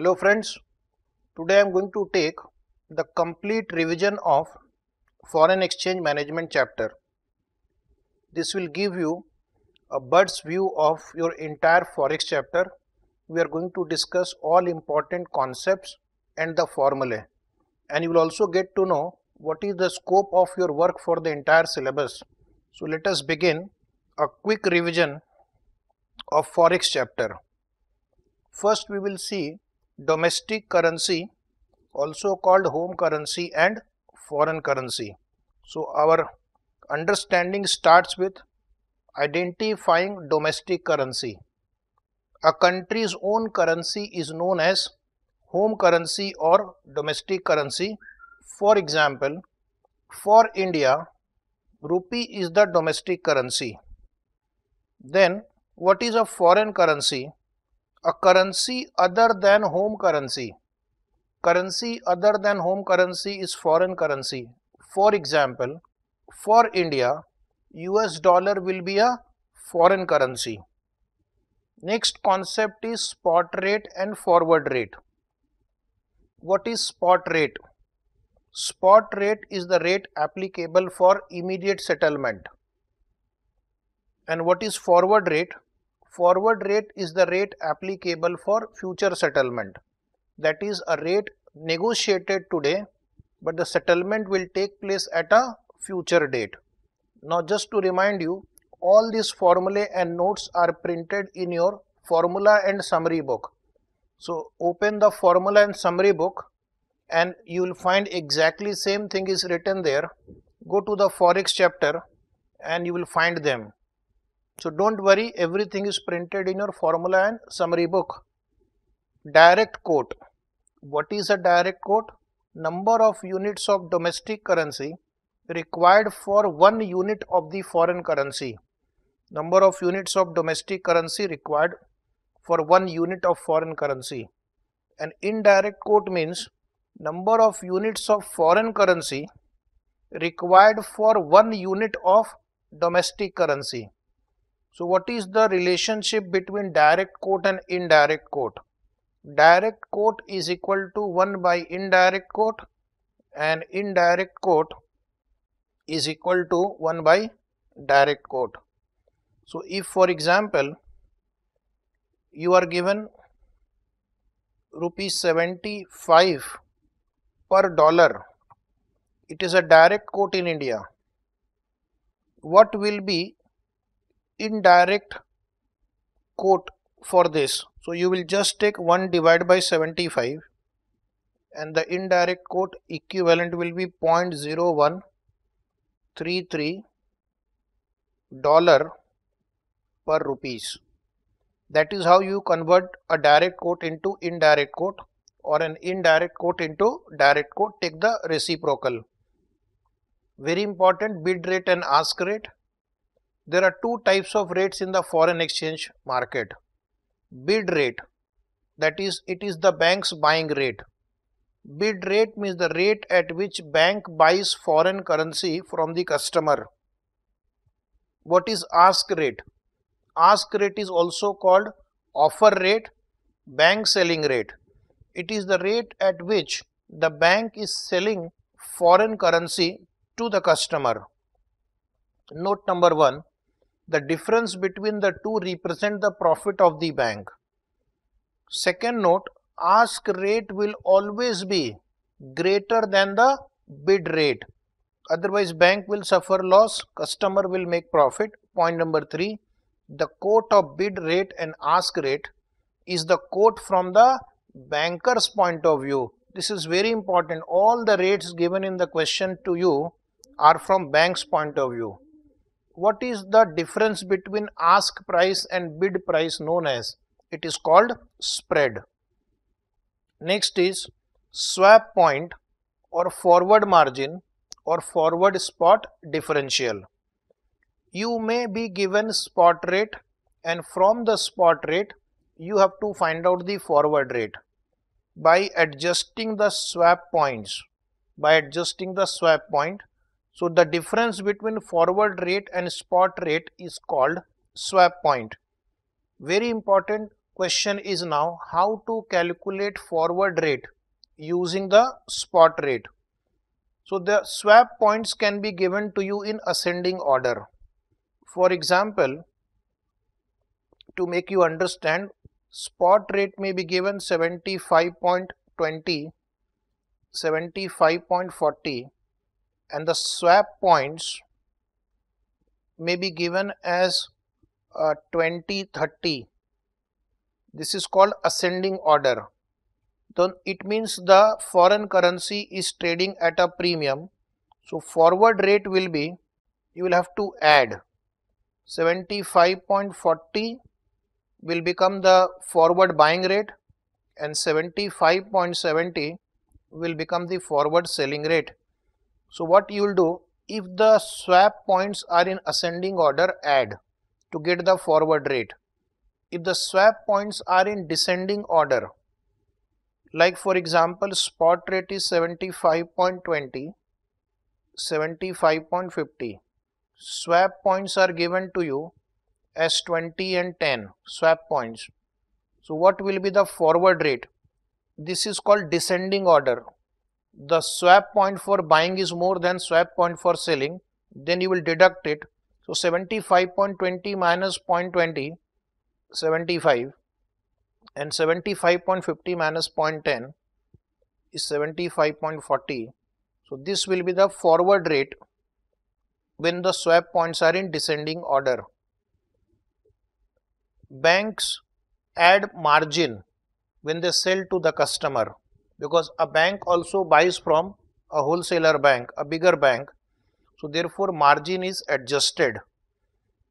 Hello friends, today I am going to take the complete revision of foreign exchange management chapter. This will give you a bird's view of your entire forex chapter. We are going to discuss all important concepts and the formulae and you will also get to know what is the scope of your work for the entire syllabus. So let us begin a quick revision of forex chapter. First we will see domestic currency also called home currency and foreign currency. So our understanding starts with identifying domestic currency. A country's own currency is known as home currency or domestic currency. For example, for India, rupee is the domestic currency. Then what is a foreign currency? a currency other than home currency. Currency other than home currency is foreign currency. For example, for India, US dollar will be a foreign currency. Next concept is spot rate and forward rate. What is spot rate? Spot rate is the rate applicable for immediate settlement. And what is forward rate? forward rate is the rate applicable for future settlement. That is a rate negotiated today, but the settlement will take place at a future date. Now just to remind you, all these formulae and notes are printed in your formula and summary book. So open the formula and summary book and you will find exactly same thing is written there. Go to the forex chapter and you will find them. So don't worry, everything is printed in your formula and summary book. Direct quote. What is a direct quote? Number of units of domestic currency required for one unit of the foreign currency. Number of units of domestic currency required for one unit of foreign currency. An indirect quote means number of units of foreign currency required for one unit of domestic currency. So what is the relationship between direct quote and indirect quote? Direct quote is equal to 1 by indirect quote and indirect quote is equal to 1 by direct quote. So if for example you are given rupees 75 per dollar it is a direct quote in India what will be indirect quote for this. So you will just take 1 divided by 75 and the indirect quote equivalent will be 0.0133 dollar per rupees. That is how you convert a direct quote into indirect quote or an indirect quote into direct quote. Take the reciprocal. Very important bid rate and ask rate there are two types of rates in the foreign exchange market. Bid rate that is it is the bank's buying rate. Bid rate means the rate at which bank buys foreign currency from the customer. What is ask rate? Ask rate is also called offer rate, bank selling rate. It is the rate at which the bank is selling foreign currency to the customer. Note number 1 the difference between the two represent the profit of the bank. Second note, ask rate will always be greater than the bid rate. Otherwise bank will suffer loss, customer will make profit. Point number 3, the quote of bid rate and ask rate is the quote from the banker's point of view. This is very important. All the rates given in the question to you are from bank's point of view what is the difference between ask price and bid price known as? It is called spread. Next is swap point or forward margin or forward spot differential. You may be given spot rate and from the spot rate you have to find out the forward rate by adjusting the swap points. By adjusting the swap point so the difference between forward rate and spot rate is called swap point. Very important question is now how to calculate forward rate using the spot rate. So the swap points can be given to you in ascending order. For example, to make you understand, spot rate may be given 75.20, 75.40 and the swap points may be given as uh, 20, 30. This is called ascending order. Then it means the foreign currency is trading at a premium. So forward rate will be, you will have to add 75.40 will become the forward buying rate and 75.70 will become the forward selling rate. So what you will do if the swap points are in ascending order add to get the forward rate. If the swap points are in descending order like for example spot rate is 75.20 75.50 swap points are given to you as 20 and 10 swap points so what will be the forward rate this is called descending order the swap point for buying is more than swap point for selling, then you will deduct it. So 75.20 minus 0.20, 75 and 75.50 minus 0.10 is 75.40. So this will be the forward rate when the swap points are in descending order. Banks add margin when they sell to the customer because a bank also buys from a wholesaler bank, a bigger bank. So therefore margin is adjusted.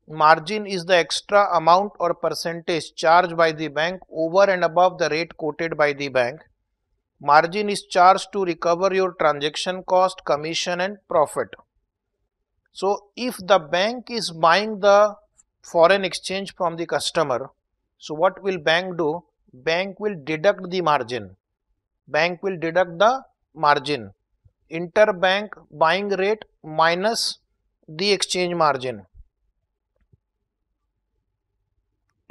Margin is the extra amount or percentage charged by the bank over and above the rate quoted by the bank. Margin is charged to recover your transaction cost, commission and profit. So if the bank is buying the foreign exchange from the customer, so what will bank do? Bank will deduct the margin bank will deduct the margin interbank buying rate minus the exchange margin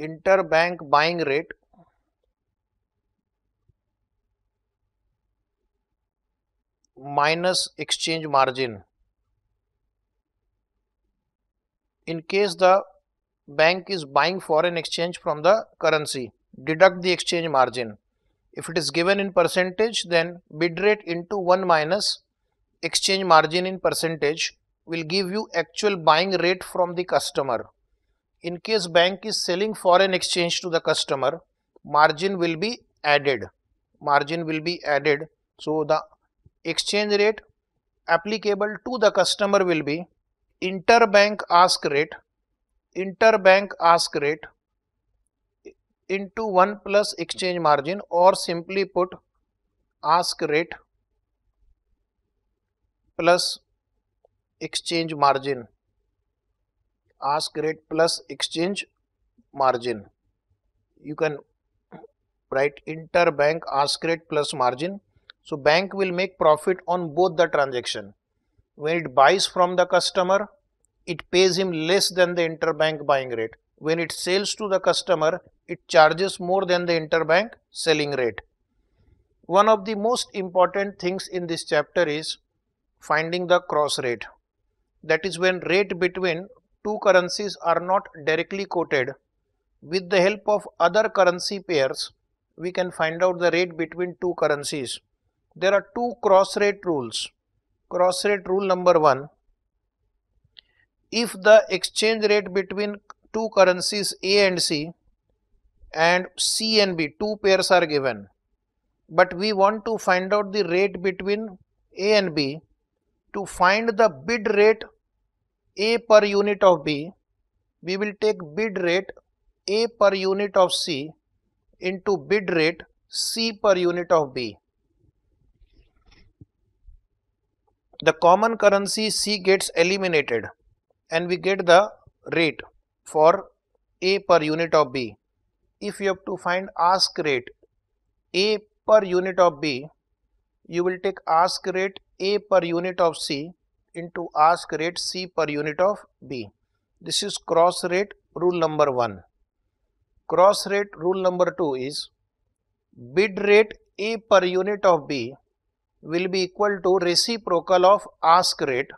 interbank buying rate minus exchange margin in case the bank is buying foreign exchange from the currency deduct the exchange margin if it is given in percentage, then bid rate into 1 minus exchange margin in percentage will give you actual buying rate from the customer. In case bank is selling foreign exchange to the customer, margin will be added. Margin will be added. So the exchange rate applicable to the customer will be interbank ask rate, interbank ask rate into 1 plus exchange margin or simply put ask rate plus exchange margin ask rate plus exchange margin you can write interbank ask rate plus margin so bank will make profit on both the transaction when it buys from the customer it pays him less than the interbank buying rate when it sells to the customer it charges more than the interbank selling rate. One of the most important things in this chapter is finding the cross rate. That is when rate between two currencies are not directly quoted, with the help of other currency pairs, we can find out the rate between two currencies. There are two cross rate rules. Cross rate rule number one, if the exchange rate between two currencies A and C and C and B, two pairs are given. But we want to find out the rate between A and B. To find the bid rate A per unit of B, we will take bid rate A per unit of C into bid rate C per unit of B. The common currency C gets eliminated and we get the rate for A per unit of B if you have to find ask rate A per unit of B, you will take ask rate A per unit of C into ask rate C per unit of B. This is cross rate rule number 1. Cross rate rule number 2 is bid rate A per unit of B will be equal to reciprocal of ask rate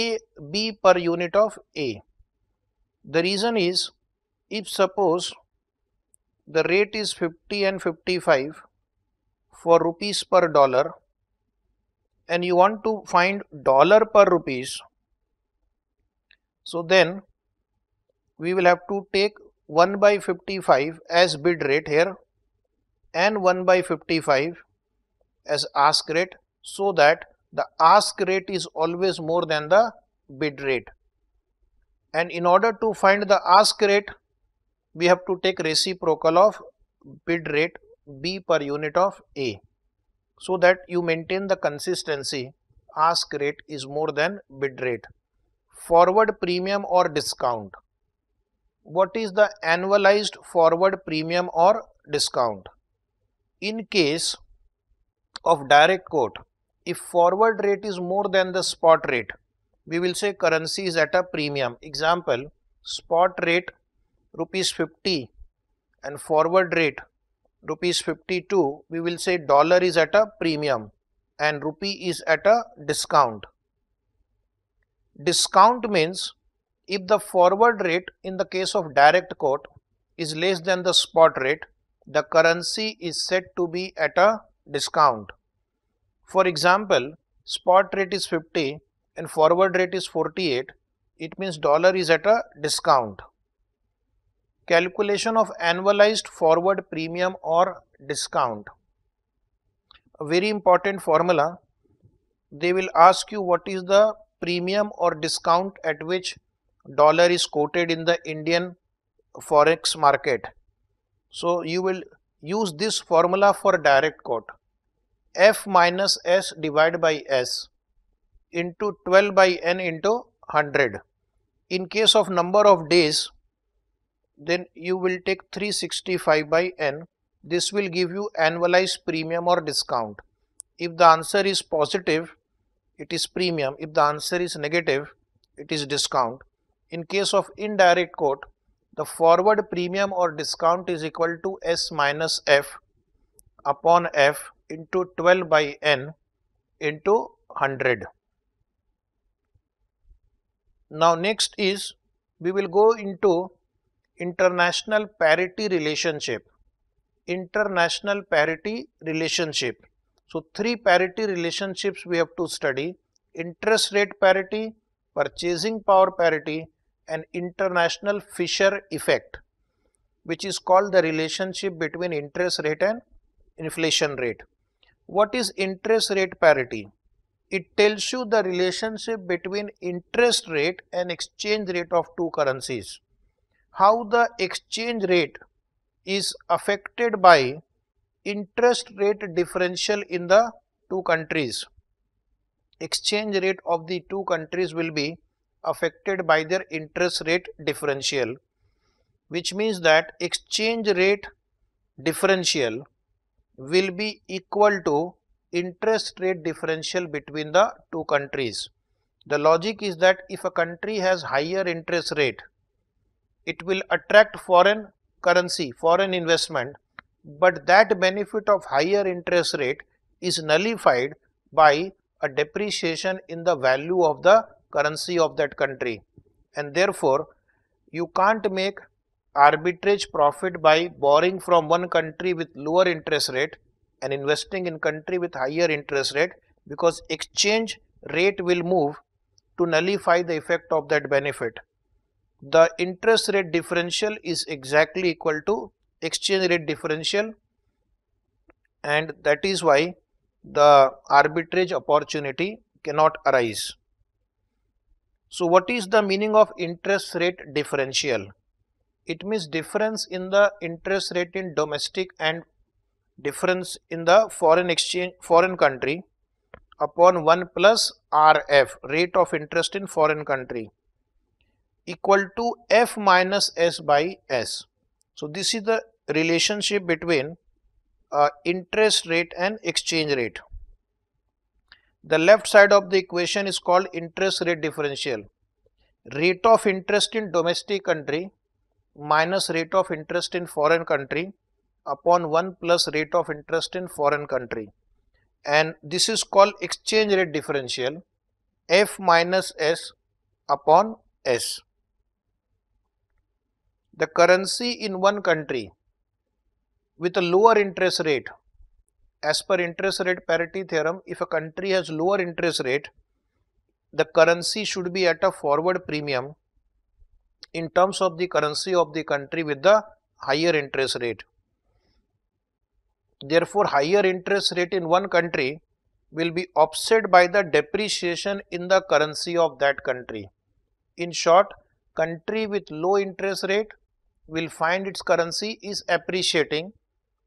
A B per unit of A. The reason is if suppose the rate is 50 and 55 for rupees per dollar and you want to find dollar per rupees so then we will have to take 1 by 55 as bid rate here and 1 by 55 as ask rate so that the ask rate is always more than the bid rate and in order to find the ask rate we have to take reciprocal of bid rate B per unit of A so that you maintain the consistency ask rate is more than bid rate. Forward premium or discount. What is the annualized forward premium or discount? In case of direct quote, if forward rate is more than the spot rate, we will say currency is at a premium. Example, spot rate rupees 50 and forward rate rupees 52 we will say dollar is at a premium and rupee is at a discount. Discount means if the forward rate in the case of direct quote is less than the spot rate the currency is said to be at a discount. For example spot rate is 50 and forward rate is 48 it means dollar is at a discount calculation of annualized forward premium or discount. A very important formula. They will ask you what is the premium or discount at which dollar is quoted in the Indian forex market. So you will use this formula for direct quote. F minus S divided by S into 12 by N into 100. In case of number of days, then you will take 365 by n. This will give you annualized premium or discount. If the answer is positive, it is premium. If the answer is negative, it is discount. In case of indirect quote, the forward premium or discount is equal to S minus F upon F into 12 by N into 100. Now next is we will go into international parity relationship international parity relationship so three parity relationships we have to study interest rate parity purchasing power parity and international fisher effect which is called the relationship between interest rate and inflation rate what is interest rate parity it tells you the relationship between interest rate and exchange rate of two currencies how the exchange rate is affected by interest rate differential in the two countries. Exchange rate of the two countries will be affected by their interest rate differential which means that exchange rate differential will be equal to interest rate differential between the two countries. The logic is that if a country has higher interest rate it will attract foreign currency, foreign investment, but that benefit of higher interest rate is nullified by a depreciation in the value of the currency of that country and therefore you can't make arbitrage profit by borrowing from one country with lower interest rate and investing in country with higher interest rate because exchange rate will move to nullify the effect of that benefit the interest rate differential is exactly equal to exchange rate differential and that is why the arbitrage opportunity cannot arise. So what is the meaning of interest rate differential? It means difference in the interest rate in domestic and difference in the foreign exchange foreign country upon 1 plus RF rate of interest in foreign country equal to f minus s by s. So this is the relationship between uh, interest rate and exchange rate. The left side of the equation is called interest rate differential. Rate of interest in domestic country minus rate of interest in foreign country upon 1 plus rate of interest in foreign country and this is called exchange rate differential f minus s upon s the currency in one country with a lower interest rate as per interest rate parity theorem if a country has lower interest rate the currency should be at a forward premium in terms of the currency of the country with the higher interest rate. Therefore, higher interest rate in one country will be offset by the depreciation in the currency of that country. In short, country with low interest rate will find its currency is appreciating.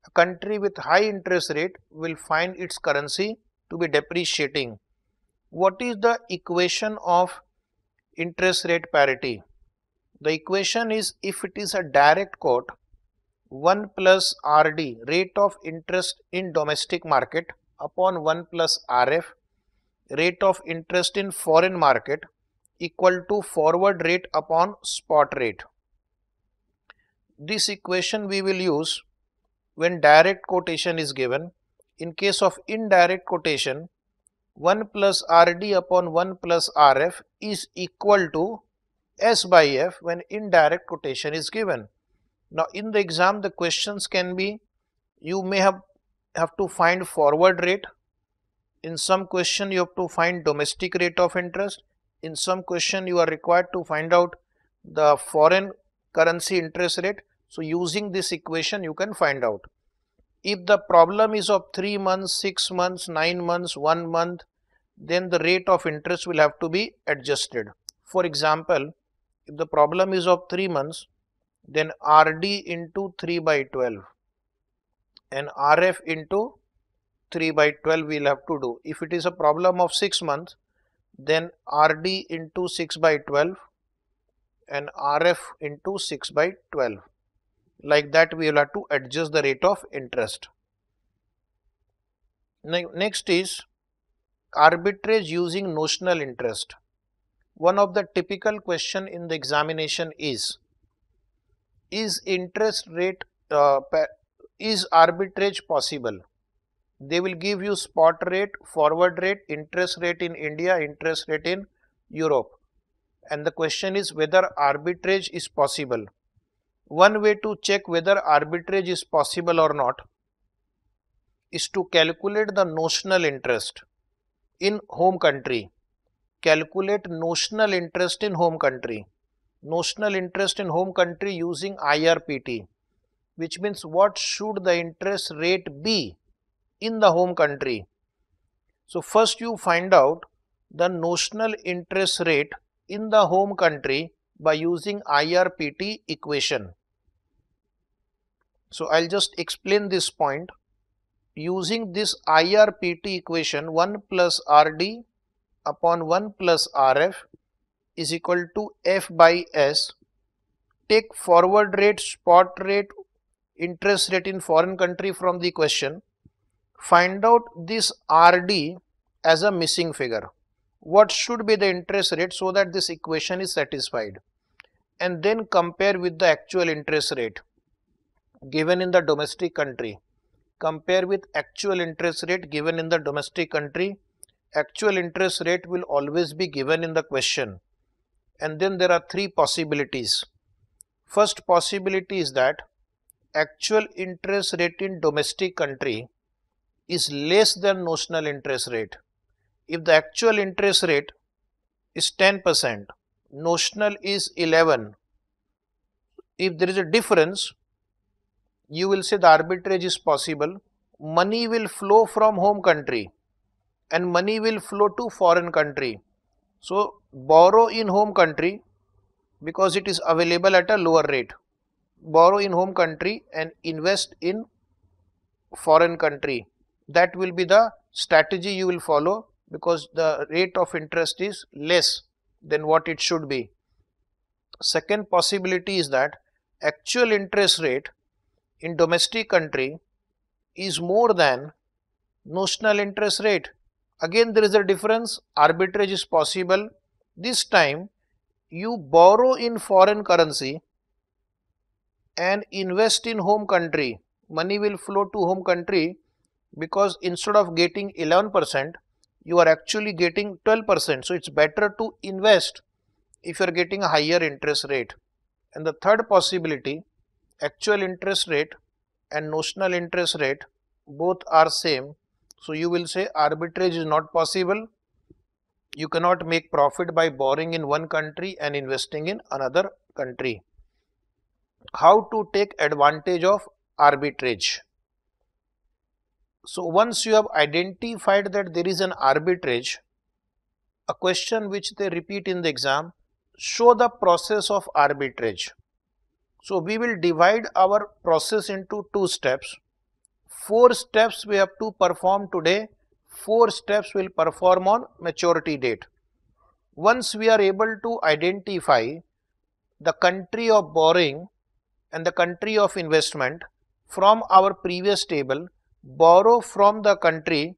A country with high interest rate will find its currency to be depreciating. What is the equation of interest rate parity? The equation is if it is a direct quote 1 plus RD rate of interest in domestic market upon 1 plus RF rate of interest in foreign market equal to forward rate upon spot rate. This equation we will use when direct quotation is given. In case of indirect quotation, 1 plus RD upon 1 plus RF is equal to S by F when indirect quotation is given. Now in the exam the questions can be you may have, have to find forward rate, in some question you have to find domestic rate of interest, in some question you are required to find out the foreign currency interest rate. So using this equation you can find out. If the problem is of 3 months, 6 months, 9 months, 1 month, then the rate of interest will have to be adjusted. For example, if the problem is of 3 months, then RD into 3 by 12 and RF into 3 by 12 we will have to do. If it is a problem of 6 months, then RD into 6 by 12 and RF into 6 by 12. Like that we will have to adjust the rate of interest. Next is arbitrage using notional interest. One of the typical question in the examination is, is interest rate, uh, is arbitrage possible? They will give you spot rate, forward rate, interest rate in India, interest rate in Europe and the question is whether arbitrage is possible. One way to check whether arbitrage is possible or not is to calculate the notional interest in home country. Calculate notional interest in home country. Notional interest in home country using IRPT which means what should the interest rate be in the home country. So first you find out the notional interest rate in the home country by using IRPT equation. So I'll just explain this point. Using this IRPT equation 1 plus RD upon 1 plus RF is equal to F by S. Take forward rate, spot rate, interest rate in foreign country from the question. Find out this RD as a missing figure what should be the interest rate so that this equation is satisfied and then compare with the actual interest rate given in the domestic country. Compare with actual interest rate given in the domestic country. Actual interest rate will always be given in the question. And then there are three possibilities. First possibility is that actual interest rate in domestic country is less than notional interest rate if the actual interest rate is 10%, notional is 11, if there is a difference, you will say the arbitrage is possible, money will flow from home country and money will flow to foreign country. So, borrow in home country because it is available at a lower rate. Borrow in home country and invest in foreign country. That will be the strategy you will follow because the rate of interest is less than what it should be. Second possibility is that actual interest rate in domestic country is more than notional interest rate. Again there is a difference, arbitrage is possible. This time you borrow in foreign currency and invest in home country. Money will flow to home country because instead of getting 11 percent you are actually getting 12%. So it's better to invest if you are getting a higher interest rate. And the third possibility, actual interest rate and notional interest rate both are same. So you will say arbitrage is not possible. You cannot make profit by borrowing in one country and investing in another country. How to take advantage of arbitrage? So, once you have identified that there is an arbitrage, a question which they repeat in the exam, show the process of arbitrage. So, we will divide our process into two steps. Four steps we have to perform today, four steps will perform on maturity date. Once we are able to identify the country of borrowing and the country of investment from our previous table, borrow from the country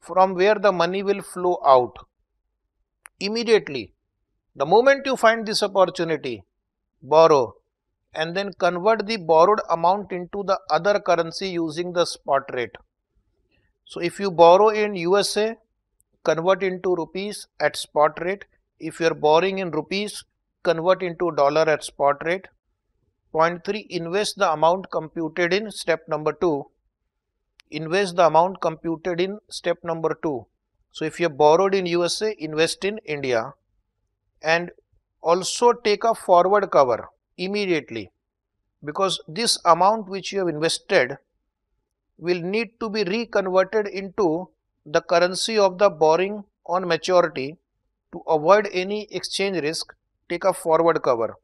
from where the money will flow out immediately. The moment you find this opportunity, borrow and then convert the borrowed amount into the other currency using the spot rate. So if you borrow in USA, convert into rupees at spot rate. If you are borrowing in rupees, convert into dollar at spot rate. Point 3, invest the amount computed in step number 2 invest the amount computed in step number 2. So if you borrowed in USA, invest in India and also take a forward cover immediately because this amount which you have invested will need to be reconverted into the currency of the borrowing on maturity to avoid any exchange risk take a forward cover.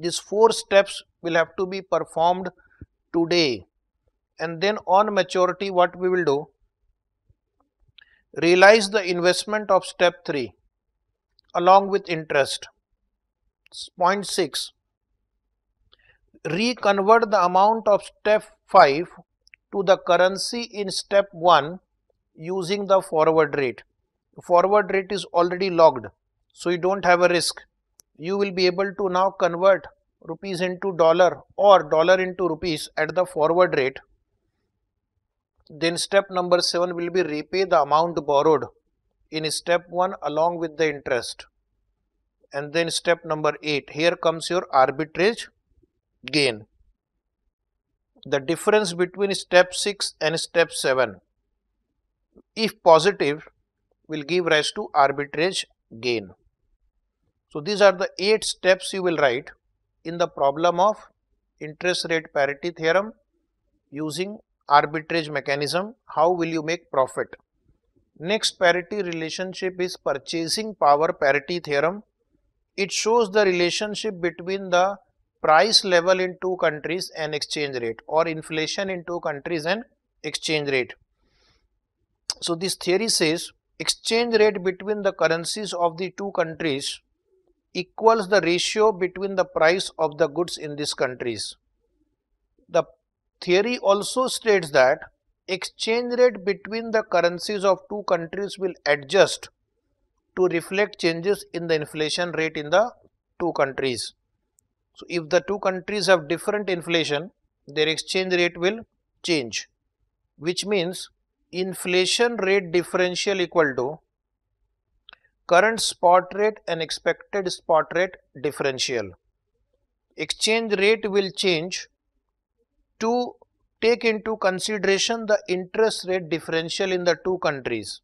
These four steps will have to be performed today and then on maturity what we will do? Realize the investment of step 3 along with interest. Point 6. Reconvert the amount of step 5 to the currency in step 1 using the forward rate. Forward rate is already logged, so you don't have a risk. You will be able to now convert rupees into dollar or dollar into rupees at the forward rate then step number 7 will be repay the amount borrowed in step 1 along with the interest. And then step number 8, here comes your arbitrage gain. The difference between step 6 and step 7, if positive, will give rise to arbitrage gain. So these are the 8 steps you will write in the problem of interest rate parity theorem using arbitrage mechanism, how will you make profit. Next parity relationship is purchasing power parity theorem. It shows the relationship between the price level in two countries and exchange rate or inflation in two countries and exchange rate. So this theory says exchange rate between the currencies of the two countries equals the ratio between the price of the goods in these countries. The theory also states that exchange rate between the currencies of two countries will adjust to reflect changes in the inflation rate in the two countries. So, if the two countries have different inflation, their exchange rate will change, which means inflation rate differential equal to current spot rate and expected spot rate differential. Exchange rate will change to take into consideration the interest rate differential in the two countries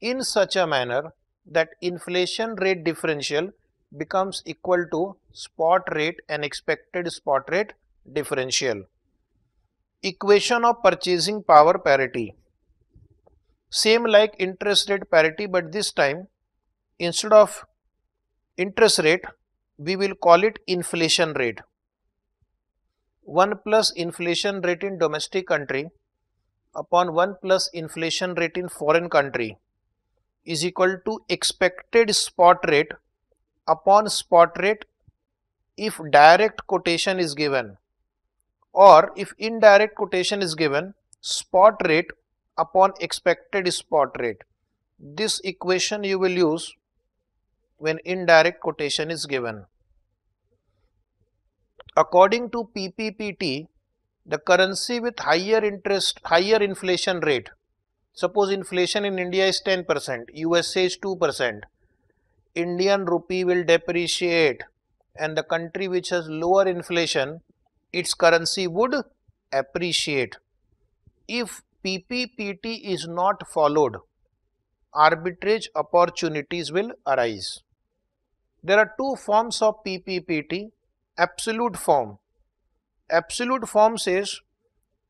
in such a manner that inflation rate differential becomes equal to spot rate and expected spot rate differential. Equation of purchasing power parity. Same like interest rate parity but this time instead of interest rate we will call it inflation rate 1 plus inflation rate in domestic country upon 1 plus inflation rate in foreign country is equal to expected spot rate upon spot rate if direct quotation is given or if indirect quotation is given spot rate upon expected spot rate this equation you will use when indirect quotation is given according to PPPT, the currency with higher interest, higher inflation rate, suppose inflation in India is 10%, USA is 2%, Indian rupee will depreciate and the country which has lower inflation, its currency would appreciate. If PPPT is not followed, arbitrage opportunities will arise. There are two forms of PPPT absolute form. Absolute form says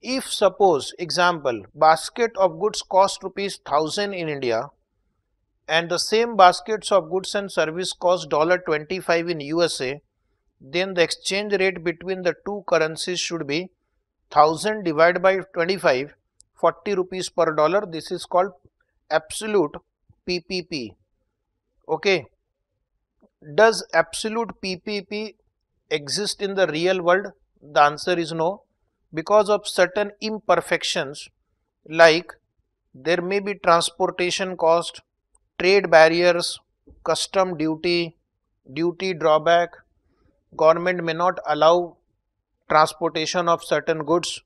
if suppose example basket of goods cost rupees 1000 in India and the same baskets of goods and service cost dollar 25 in USA then the exchange rate between the two currencies should be 1000 divided by 25 40 rupees per dollar this is called absolute PPP okay does absolute PPP exist in the real world? The answer is no because of certain imperfections like there may be transportation cost, trade barriers, custom duty, duty drawback, government may not allow transportation of certain goods.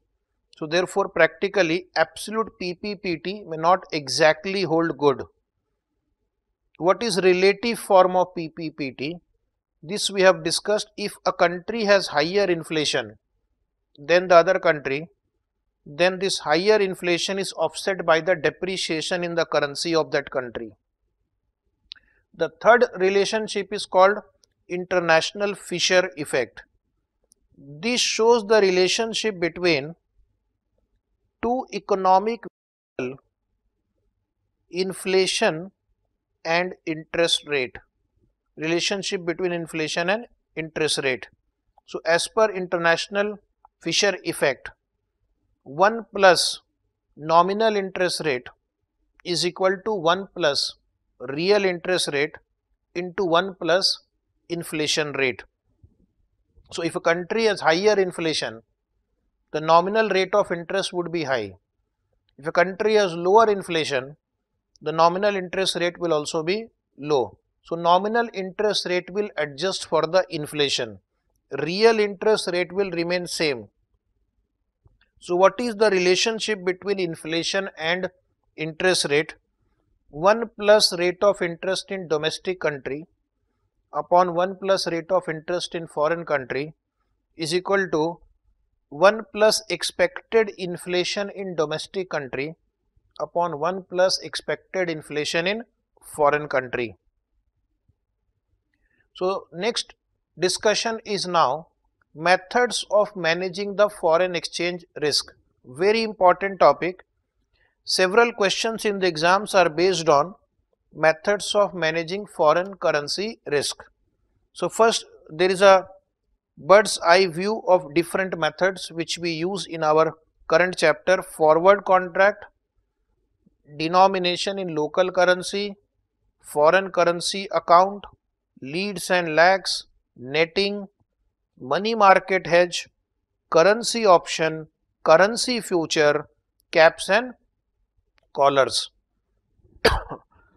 So therefore practically absolute PPPT may not exactly hold good. What is relative form of PPPT? This we have discussed if a country has higher inflation than the other country, then this higher inflation is offset by the depreciation in the currency of that country. The third relationship is called international Fisher effect. This shows the relationship between two economic inflation and interest rate relationship between inflation and interest rate. So, as per international Fisher effect, 1 plus nominal interest rate is equal to 1 plus real interest rate into 1 plus inflation rate. So, if a country has higher inflation, the nominal rate of interest would be high. If a country has lower inflation, the nominal interest rate will also be low. So nominal interest rate will adjust for the inflation. Real interest rate will remain same. So what is the relationship between inflation and interest rate? 1 plus rate of interest in domestic country upon 1 plus rate of interest in foreign country is equal to 1 plus expected inflation in domestic country upon 1 plus expected inflation in foreign country. So, next discussion is now methods of managing the foreign exchange risk. Very important topic. Several questions in the exams are based on methods of managing foreign currency risk. So, first there is a bird's eye view of different methods which we use in our current chapter forward contract, denomination in local currency, foreign currency account, leads and lags, netting, money market hedge, currency option, currency future, caps and collars.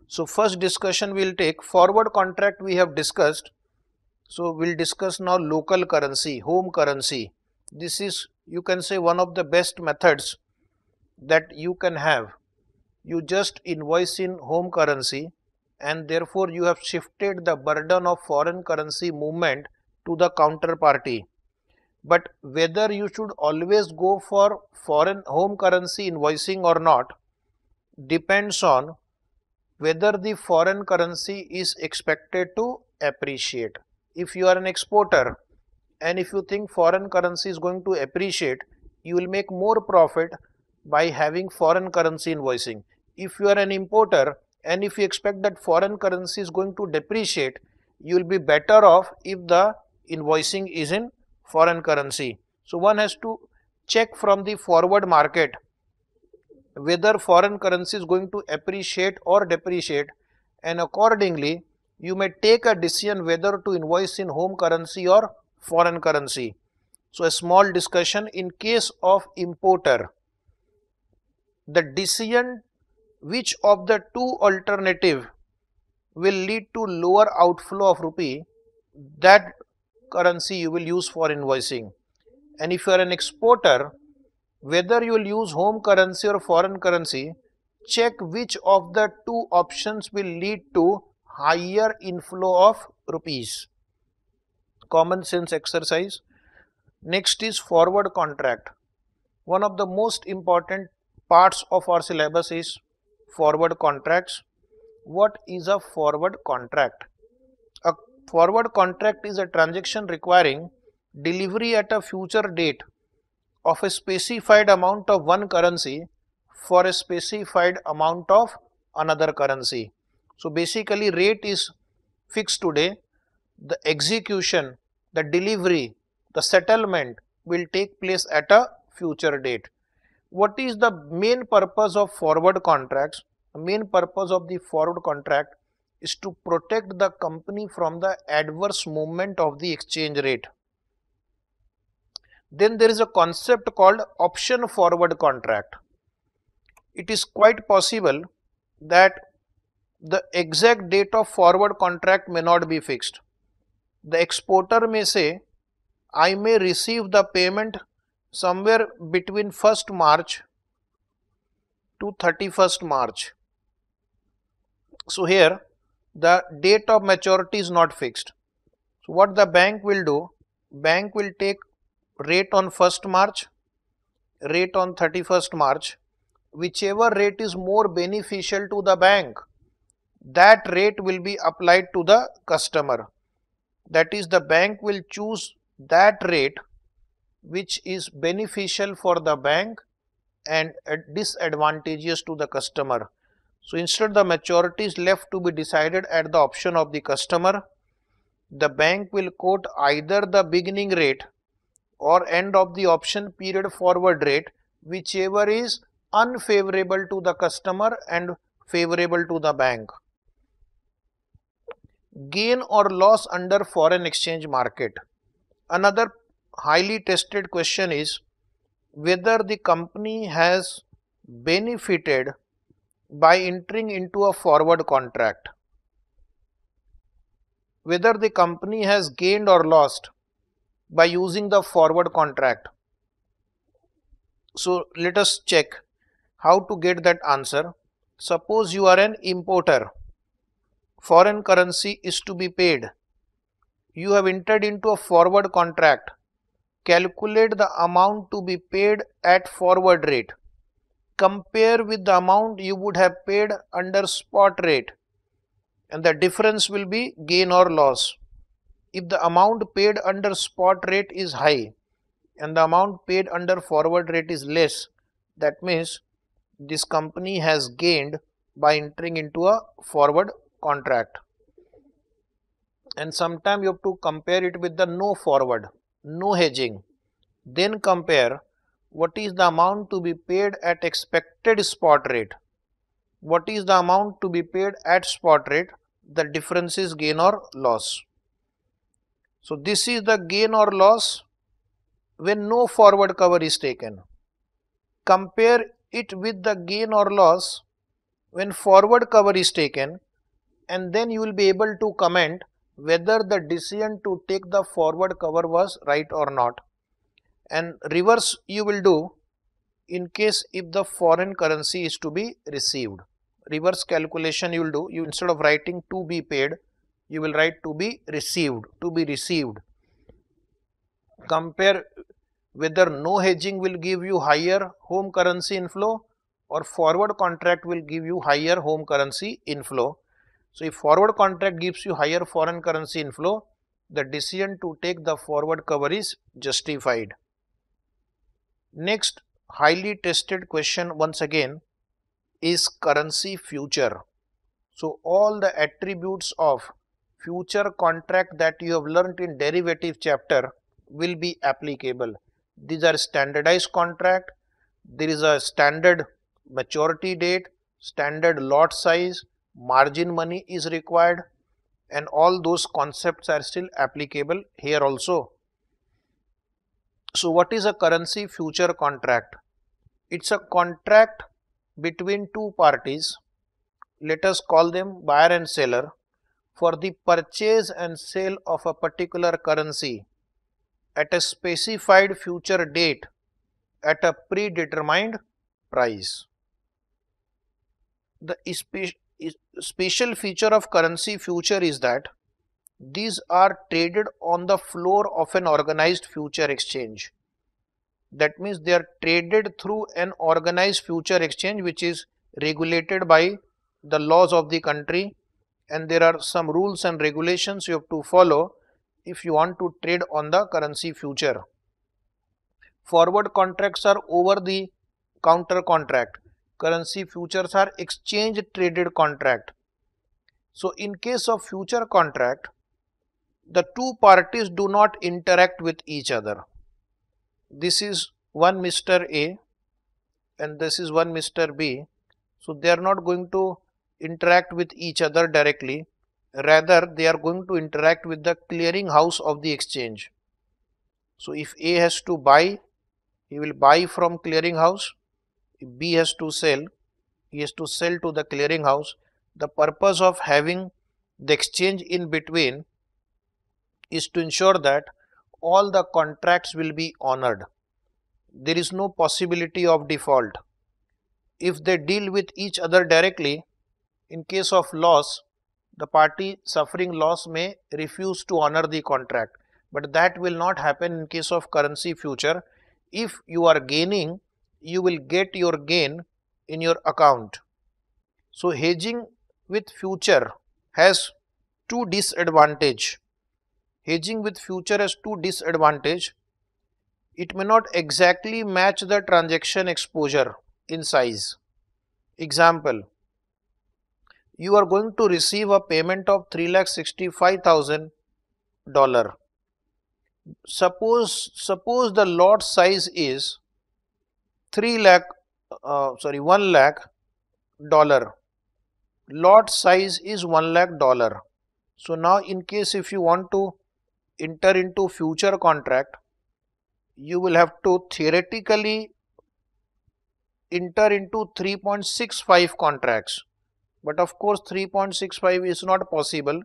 so first discussion we will take forward contract we have discussed. So we will discuss now local currency, home currency. This is you can say one of the best methods that you can have. You just invoice in home currency and therefore you have shifted the burden of foreign currency movement to the counterparty. But whether you should always go for foreign home currency invoicing or not depends on whether the foreign currency is expected to appreciate. If you are an exporter and if you think foreign currency is going to appreciate, you will make more profit by having foreign currency invoicing. If you are an importer and if you expect that foreign currency is going to depreciate, you will be better off if the invoicing is in foreign currency. So one has to check from the forward market whether foreign currency is going to appreciate or depreciate and accordingly you may take a decision whether to invoice in home currency or foreign currency. So a small discussion in case of importer, the decision which of the two alternative will lead to lower outflow of rupee that currency you will use for invoicing and if you are an exporter whether you will use home currency or foreign currency check which of the two options will lead to higher inflow of rupees common sense exercise next is forward contract one of the most important parts of our syllabus is forward contracts. What is a forward contract? A forward contract is a transaction requiring delivery at a future date of a specified amount of one currency for a specified amount of another currency. So basically rate is fixed today, the execution, the delivery, the settlement will take place at a future date what is the main purpose of forward contracts? The main purpose of the forward contract is to protect the company from the adverse movement of the exchange rate. Then there is a concept called option forward contract. It is quite possible that the exact date of forward contract may not be fixed. The exporter may say, I may receive the payment somewhere between 1st March to 31st March. So here the date of maturity is not fixed. So what the bank will do, bank will take rate on 1st March, rate on 31st March, whichever rate is more beneficial to the bank, that rate will be applied to the customer. That is the bank will choose that rate which is beneficial for the bank and disadvantageous to the customer. So instead the maturity is left to be decided at the option of the customer. The bank will quote either the beginning rate or end of the option period forward rate whichever is unfavorable to the customer and favorable to the bank. Gain or loss under foreign exchange market. Another highly tested question is whether the company has benefited by entering into a forward contract whether the company has gained or lost by using the forward contract so let us check how to get that answer suppose you are an importer foreign currency is to be paid you have entered into a forward contract calculate the amount to be paid at forward rate compare with the amount you would have paid under spot rate and the difference will be gain or loss if the amount paid under spot rate is high and the amount paid under forward rate is less that means this company has gained by entering into a forward contract and sometime you have to compare it with the no forward no hedging. Then compare what is the amount to be paid at expected spot rate. What is the amount to be paid at spot rate? The difference is gain or loss. So this is the gain or loss when no forward cover is taken. Compare it with the gain or loss when forward cover is taken and then you will be able to comment whether the decision to take the forward cover was right or not and reverse you will do in case if the foreign currency is to be received reverse calculation you will do you instead of writing to be paid you will write to be received to be received compare whether no hedging will give you higher home currency inflow or forward contract will give you higher home currency inflow so, if forward contract gives you higher foreign currency inflow, the decision to take the forward cover is justified. Next highly tested question once again is currency future. So, all the attributes of future contract that you have learnt in derivative chapter will be applicable. These are standardized contract, there is a standard maturity date, standard lot size, margin money is required and all those concepts are still applicable here also. So what is a currency future contract? It's a contract between two parties, let us call them buyer and seller, for the purchase and sale of a particular currency at a specified future date at a predetermined price. The special feature of currency future is that these are traded on the floor of an organized future exchange. That means they are traded through an organized future exchange which is regulated by the laws of the country and there are some rules and regulations you have to follow if you want to trade on the currency future. Forward contracts are over the counter contract currency futures are exchange traded contract. So in case of future contract, the two parties do not interact with each other. This is one Mr. A and this is one Mr. B. So they are not going to interact with each other directly. Rather, they are going to interact with the clearing house of the exchange. So if A has to buy, he will buy from clearing house B has to sell, he has to sell to the clearinghouse. The purpose of having the exchange in between is to ensure that all the contracts will be honored. There is no possibility of default. If they deal with each other directly, in case of loss, the party suffering loss may refuse to honor the contract. But that will not happen in case of currency future. If you are gaining, you will get your gain in your account. So hedging with future has two disadvantage. Hedging with future has two disadvantage. It may not exactly match the transaction exposure in size. Example, you are going to receive a payment of $3,65,000. Suppose, suppose the lot size is 3 lakh uh, sorry 1 lakh dollar lot size is 1 lakh dollar so now in case if you want to enter into future contract you will have to theoretically enter into 3.65 contracts but of course 3.65 is not possible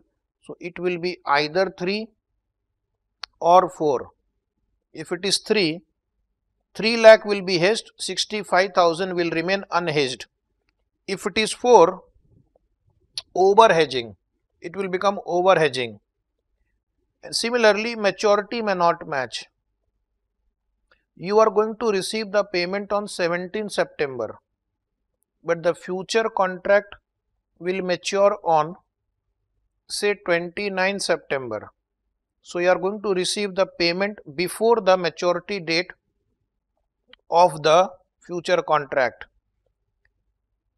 so it will be either 3 or 4 if it is 3 3 lakh will be hedged, 65,000 will remain unhedged. If it is for over hedging, it will become over hedging. And similarly, maturity may not match. You are going to receive the payment on 17 September, but the future contract will mature on say 29 September. So you are going to receive the payment before the maturity date of the future contract.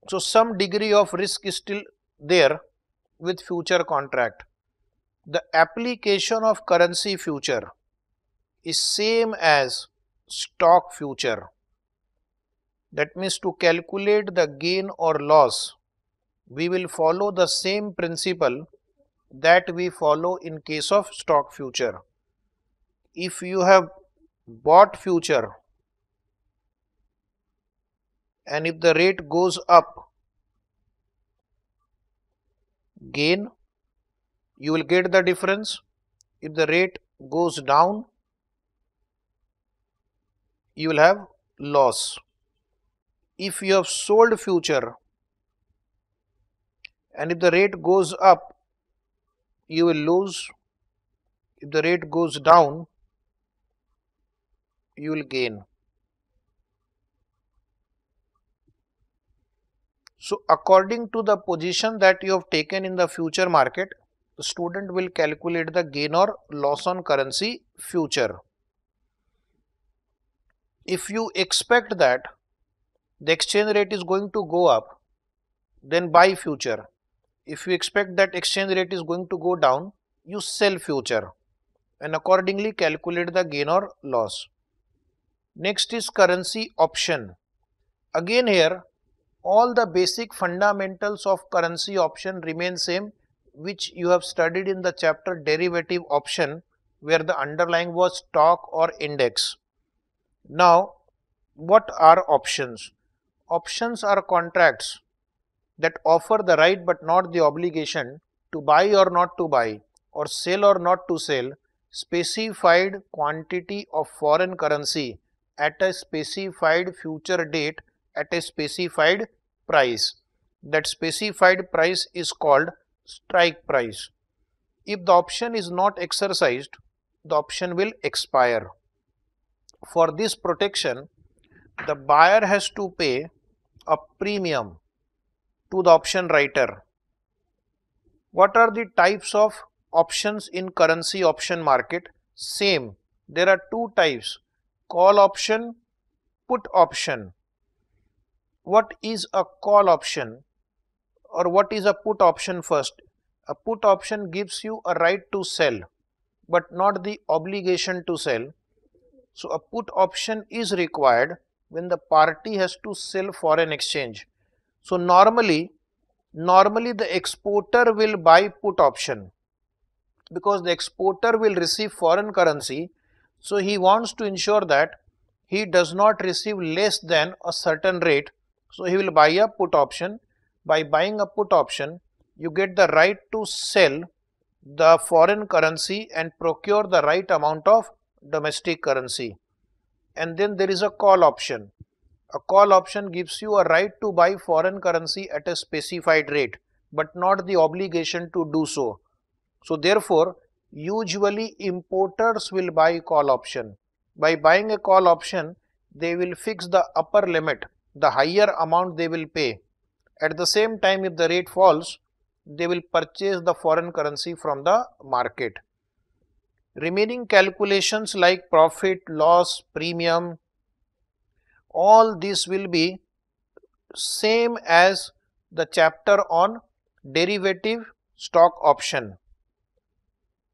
So, some degree of risk is still there with future contract. The application of currency future is same as stock future. That means to calculate the gain or loss, we will follow the same principle that we follow in case of stock future. If you have bought future and if the rate goes up gain you will get the difference if the rate goes down you will have loss if you have sold future and if the rate goes up you will lose if the rate goes down you will gain So according to the position that you have taken in the future market, the student will calculate the gain or loss on currency future. If you expect that the exchange rate is going to go up, then buy future. If you expect that exchange rate is going to go down, you sell future and accordingly calculate the gain or loss. Next is currency option. Again here all the basic fundamentals of currency option remain same which you have studied in the chapter derivative option where the underlying was stock or index. Now what are options? Options are contracts that offer the right but not the obligation to buy or not to buy or sell or not to sell specified quantity of foreign currency at a specified future date at a specified price. That specified price is called strike price. If the option is not exercised, the option will expire. For this protection, the buyer has to pay a premium to the option writer. What are the types of options in currency option market? Same. There are two types, call option, put option what is a call option or what is a put option first. A put option gives you a right to sell but not the obligation to sell. So a put option is required when the party has to sell foreign exchange. So normally, normally the exporter will buy put option because the exporter will receive foreign currency. So he wants to ensure that he does not receive less than a certain rate so, he will buy a put option. By buying a put option, you get the right to sell the foreign currency and procure the right amount of domestic currency. And then there is a call option. A call option gives you a right to buy foreign currency at a specified rate, but not the obligation to do so. So therefore, usually importers will buy call option. By buying a call option, they will fix the upper limit the higher amount they will pay. At the same time, if the rate falls, they will purchase the foreign currency from the market. Remaining calculations like profit, loss, premium, all these will be same as the chapter on derivative stock option.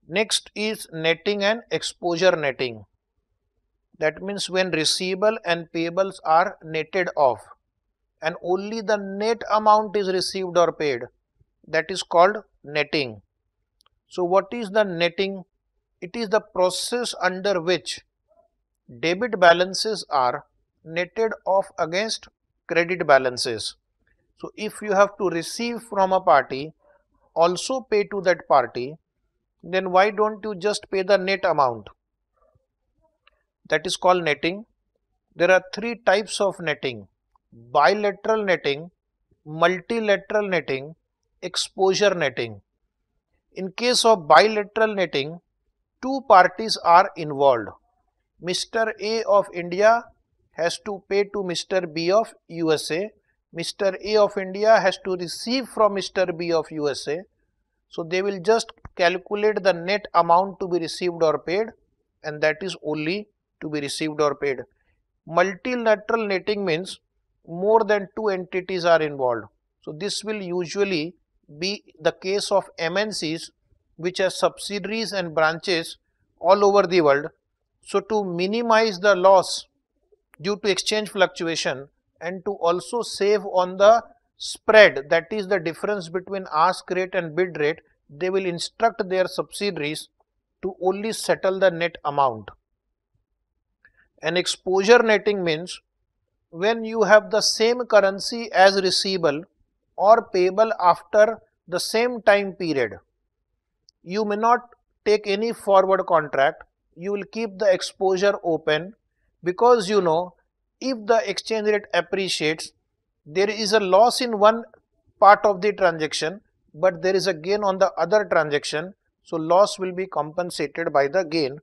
Next is netting and exposure netting that means when receivable and payables are netted off and only the net amount is received or paid that is called netting. So what is the netting? It is the process under which debit balances are netted off against credit balances. So if you have to receive from a party also pay to that party then why don't you just pay the net amount? that is called netting. There are three types of netting bilateral netting, multilateral netting, exposure netting. In case of bilateral netting, two parties are involved. Mr. A of India has to pay to Mr. B of USA. Mr. A of India has to receive from Mr. B of USA. So they will just calculate the net amount to be received or paid and that is only to be received or paid. Multilateral netting means more than two entities are involved. So this will usually be the case of MNCs which have subsidiaries and branches all over the world. So to minimize the loss due to exchange fluctuation and to also save on the spread that is the difference between ask rate and bid rate, they will instruct their subsidiaries to only settle the net amount. And exposure netting means when you have the same currency as receivable or payable after the same time period. You may not take any forward contract, you will keep the exposure open because you know if the exchange rate appreciates, there is a loss in one part of the transaction but there is a gain on the other transaction. So, loss will be compensated by the gain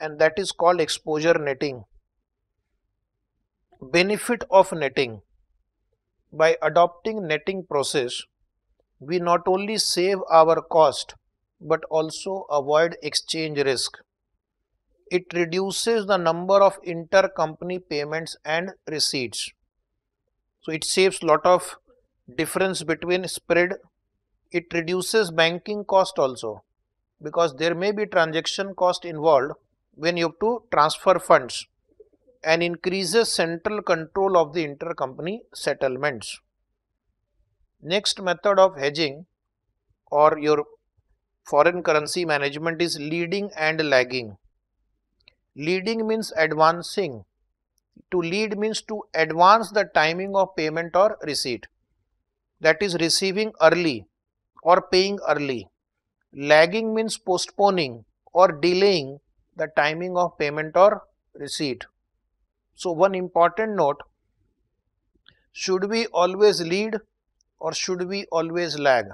and that is called exposure netting. Benefit of netting. By adopting netting process, we not only save our cost but also avoid exchange risk. It reduces the number of intercompany payments and receipts. So it saves lot of difference between spread. It reduces banking cost also because there may be transaction cost involved when you have to transfer funds and increases central control of the intercompany settlements. Next method of hedging or your foreign currency management is leading and lagging. Leading means advancing. To lead means to advance the timing of payment or receipt. That is receiving early or paying early. Lagging means postponing or delaying the timing of payment or receipt. So one important note, should we always lead or should we always lag?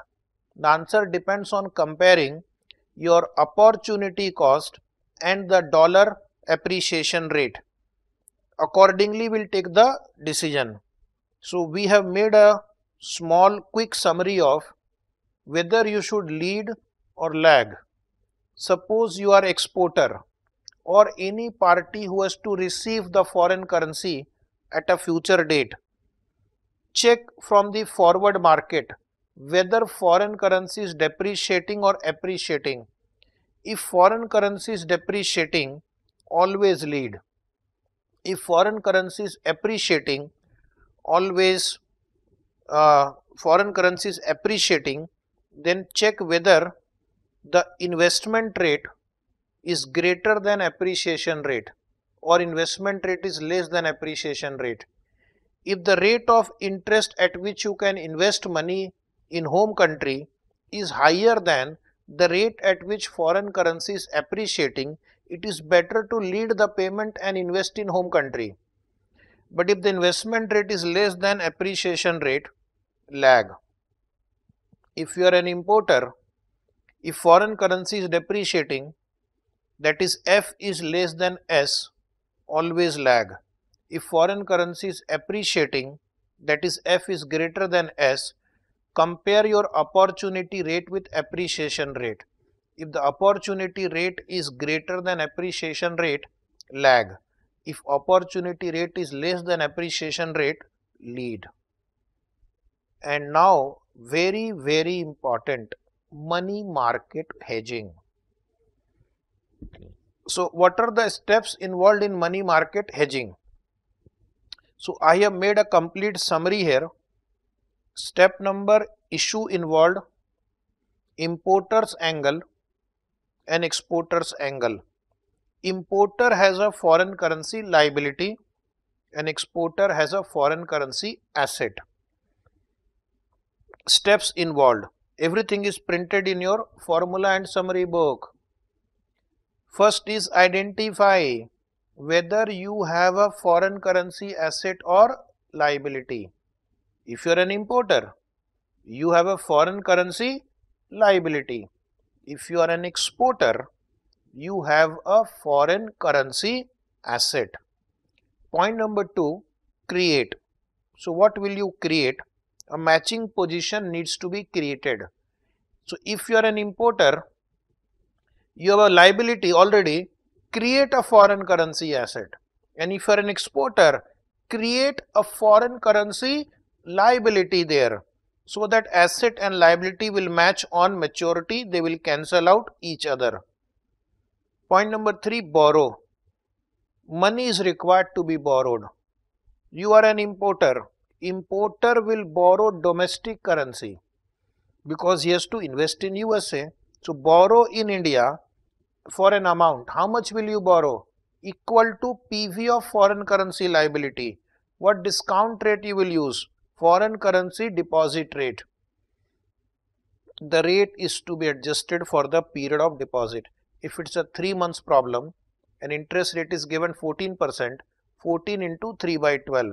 The answer depends on comparing your opportunity cost and the dollar appreciation rate. Accordingly, we'll take the decision. So we have made a small quick summary of whether you should lead or lag. Suppose you are exporter or any party who has to receive the foreign currency at a future date. Check from the forward market whether foreign currency is depreciating or appreciating. If foreign currency is depreciating, always lead. If foreign currency is appreciating, always uh, foreign currency is appreciating, then check whether the investment rate is greater than appreciation rate or investment rate is less than appreciation rate. If the rate of interest at which you can invest money in home country is higher than the rate at which foreign currency is appreciating, it is better to lead the payment and invest in home country. But if the investment rate is less than appreciation rate, lag. If you are an importer, if foreign currency is depreciating, that is F is less than S always lag. If foreign currency is appreciating that is F is greater than S compare your opportunity rate with appreciation rate. If the opportunity rate is greater than appreciation rate lag. If opportunity rate is less than appreciation rate lead. And now very very important money market hedging so, what are the steps involved in money market hedging? So, I have made a complete summary here. Step number issue involved, importer's angle and exporter's angle. Importer has a foreign currency liability and exporter has a foreign currency asset. Steps involved. Everything is printed in your formula and summary book First is identify whether you have a foreign currency asset or liability. If you are an importer, you have a foreign currency liability. If you are an exporter, you have a foreign currency asset. Point number two, create. So what will you create? A matching position needs to be created. So if you are an importer, you have a liability already, create a foreign currency asset. And if you are an exporter, create a foreign currency liability there. So that asset and liability will match on maturity, they will cancel out each other. Point number three, borrow. Money is required to be borrowed. You are an importer. Importer will borrow domestic currency because he has to invest in USA so borrow in India for an amount. How much will you borrow? Equal to PV of foreign currency liability. What discount rate you will use? Foreign currency deposit rate. The rate is to be adjusted for the period of deposit. If it's a 3 months problem an interest rate is given 14%, 14 into 3 by 12.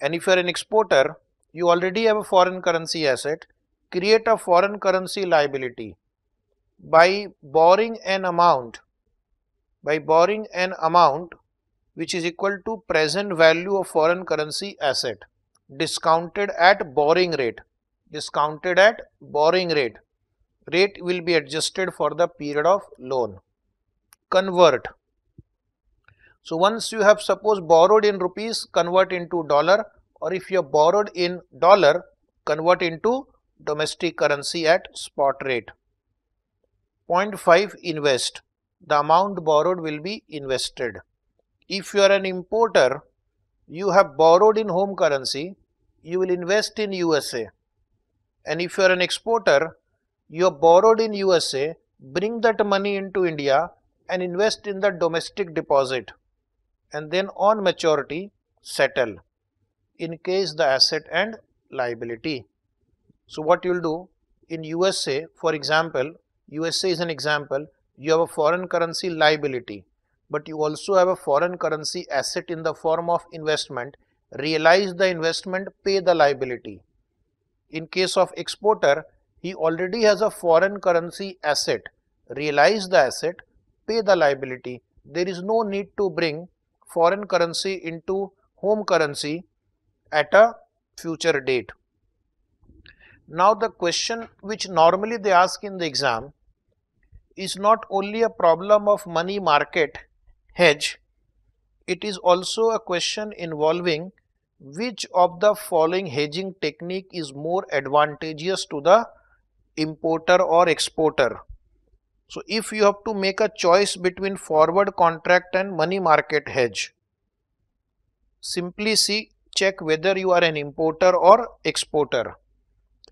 And if you are an exporter, you already have a foreign currency asset create a foreign currency liability by borrowing an amount by borrowing an amount which is equal to present value of foreign currency asset discounted at borrowing rate discounted at borrowing rate rate will be adjusted for the period of loan convert so once you have suppose borrowed in rupees convert into dollar or if you have borrowed in dollar convert into domestic currency at spot rate. Point 0.5 invest, the amount borrowed will be invested. If you are an importer, you have borrowed in home currency, you will invest in USA. And if you are an exporter, you have borrowed in USA, bring that money into India and invest in the domestic deposit and then on maturity settle in case the asset and liability. So what you will do in USA for example, USA is an example, you have a foreign currency liability but you also have a foreign currency asset in the form of investment, realize the investment, pay the liability. In case of exporter, he already has a foreign currency asset, realize the asset, pay the liability. There is no need to bring foreign currency into home currency at a future date. Now the question which normally they ask in the exam is not only a problem of money market hedge, it is also a question involving which of the following hedging technique is more advantageous to the importer or exporter. So if you have to make a choice between forward contract and money market hedge, simply see check whether you are an importer or exporter.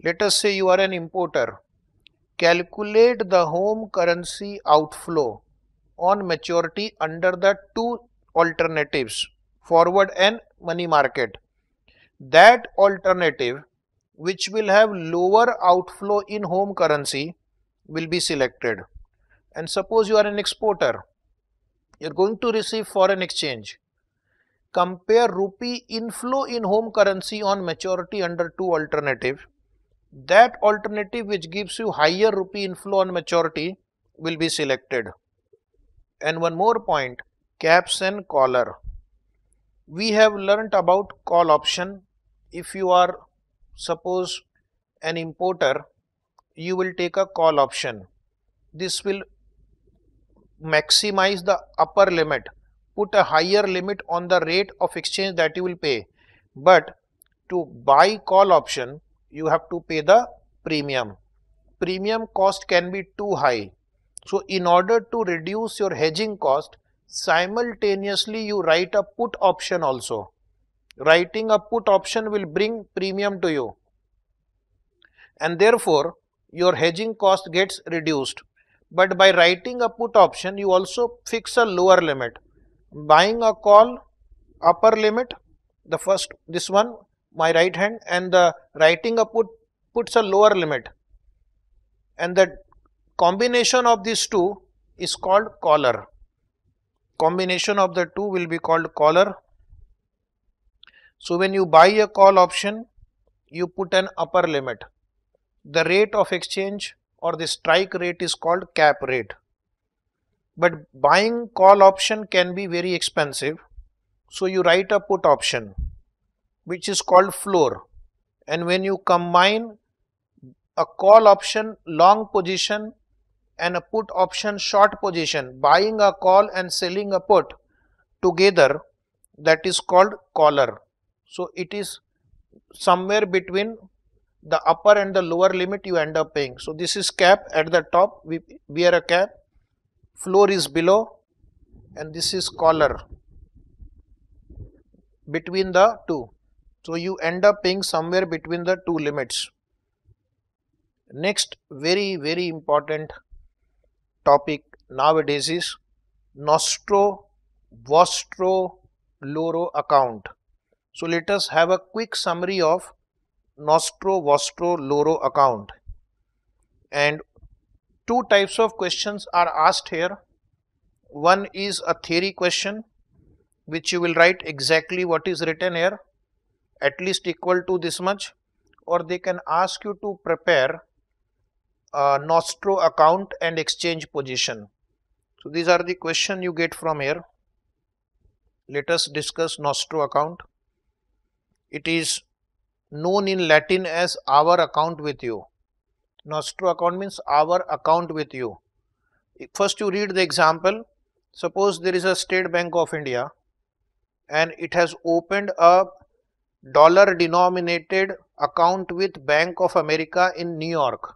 Let us say you are an importer. Calculate the home currency outflow on maturity under the two alternatives forward and money market. That alternative which will have lower outflow in home currency will be selected. And suppose you are an exporter, you are going to receive foreign exchange. Compare rupee inflow in home currency on maturity under two alternatives that alternative which gives you higher rupee inflow on maturity will be selected. And one more point, caps and collar. We have learnt about call option. If you are, suppose, an importer, you will take a call option. This will maximize the upper limit, put a higher limit on the rate of exchange that you will pay. But to buy call option, you have to pay the premium. Premium cost can be too high. So in order to reduce your hedging cost, simultaneously you write a put option also. Writing a put option will bring premium to you. And therefore, your hedging cost gets reduced. But by writing a put option, you also fix a lower limit. Buying a call, upper limit, the first, this one my right hand and the writing output puts a lower limit and the combination of these two is called collar. Combination of the two will be called collar. So when you buy a call option, you put an upper limit. The rate of exchange or the strike rate is called cap rate. But buying call option can be very expensive. So you write a put option which is called floor and when you combine a call option long position and a put option short position buying a call and selling a put together that is called collar so it is somewhere between the upper and the lower limit you end up paying so this is cap at the top we wear a cap floor is below and this is collar between the two so you end up paying somewhere between the two limits. Next very very important topic nowadays is Nostro Vostro Loro account. So let us have a quick summary of Nostro Vostro Loro account and two types of questions are asked here. One is a theory question which you will write exactly what is written here at least equal to this much or they can ask you to prepare a Nostro account and exchange position. So these are the question you get from here. Let us discuss Nostro account. It is known in Latin as our account with you. Nostro account means our account with you. First you read the example. Suppose there is a State Bank of India and it has opened up dollar denominated account with Bank of America in New York.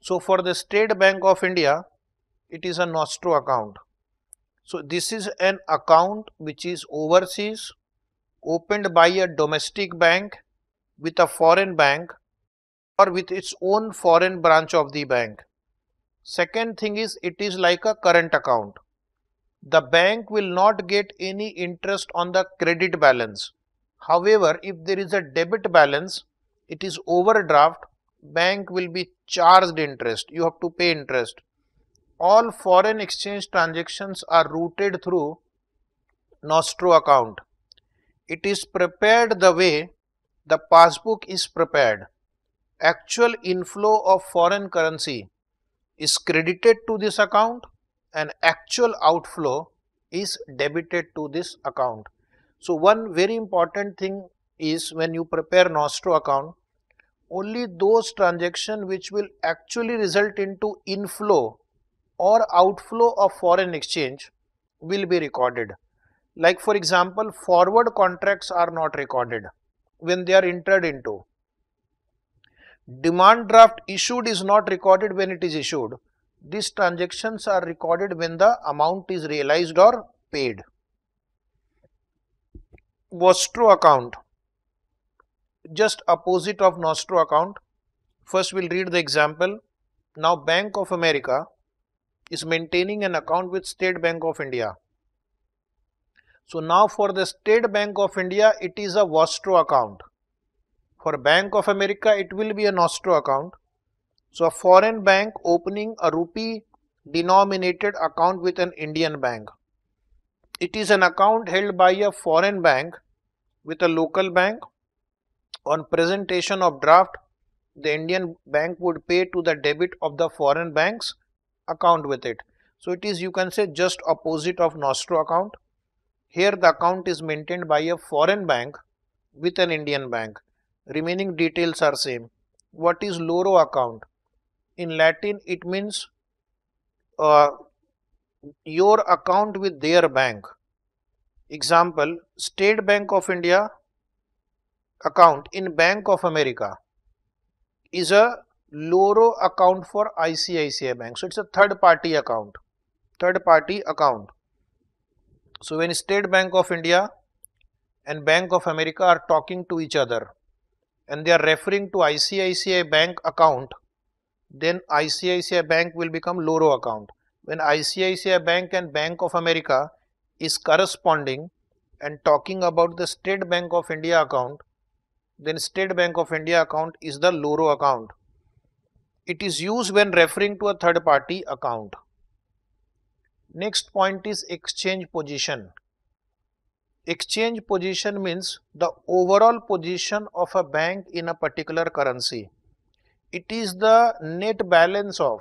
So for the State Bank of India, it is a Nostro account. So this is an account which is overseas, opened by a domestic bank with a foreign bank or with its own foreign branch of the bank. Second thing is it is like a current account. The bank will not get any interest on the credit balance However, if there is a debit balance, it is overdraft, bank will be charged interest. You have to pay interest. All foreign exchange transactions are routed through Nostro account. It is prepared the way the passbook is prepared. Actual inflow of foreign currency is credited to this account and actual outflow is debited to this account. So one very important thing is when you prepare Nostro account, only those transactions which will actually result into inflow or outflow of foreign exchange will be recorded. Like for example, forward contracts are not recorded when they are entered into. Demand draft issued is not recorded when it is issued. These transactions are recorded when the amount is realized or paid. Vostro account, just opposite of Nostro account. First we'll read the example. Now Bank of America is maintaining an account with State Bank of India. So now for the State Bank of India, it is a Vostro account. For Bank of America, it will be a Nostro account. So a foreign bank opening a rupee denominated account with an Indian bank. It is an account held by a foreign bank with a local bank. On presentation of draft, the Indian bank would pay to the debit of the foreign bank's account with it. So it is you can say just opposite of Nostro account. Here the account is maintained by a foreign bank with an Indian bank. Remaining details are same. What is Loro account? In Latin it means uh, your account with their bank. Example, State Bank of India account in Bank of America is a LORO account for ICICI Bank. So it's a third party account, third party account. So when State Bank of India and Bank of America are talking to each other and they are referring to ICICI Bank account, then ICICI Bank will become LORO account when ICICI Bank and Bank of America is corresponding and talking about the State Bank of India account, then State Bank of India account is the LORO account. It is used when referring to a third party account. Next point is exchange position. Exchange position means the overall position of a bank in a particular currency. It is the net balance of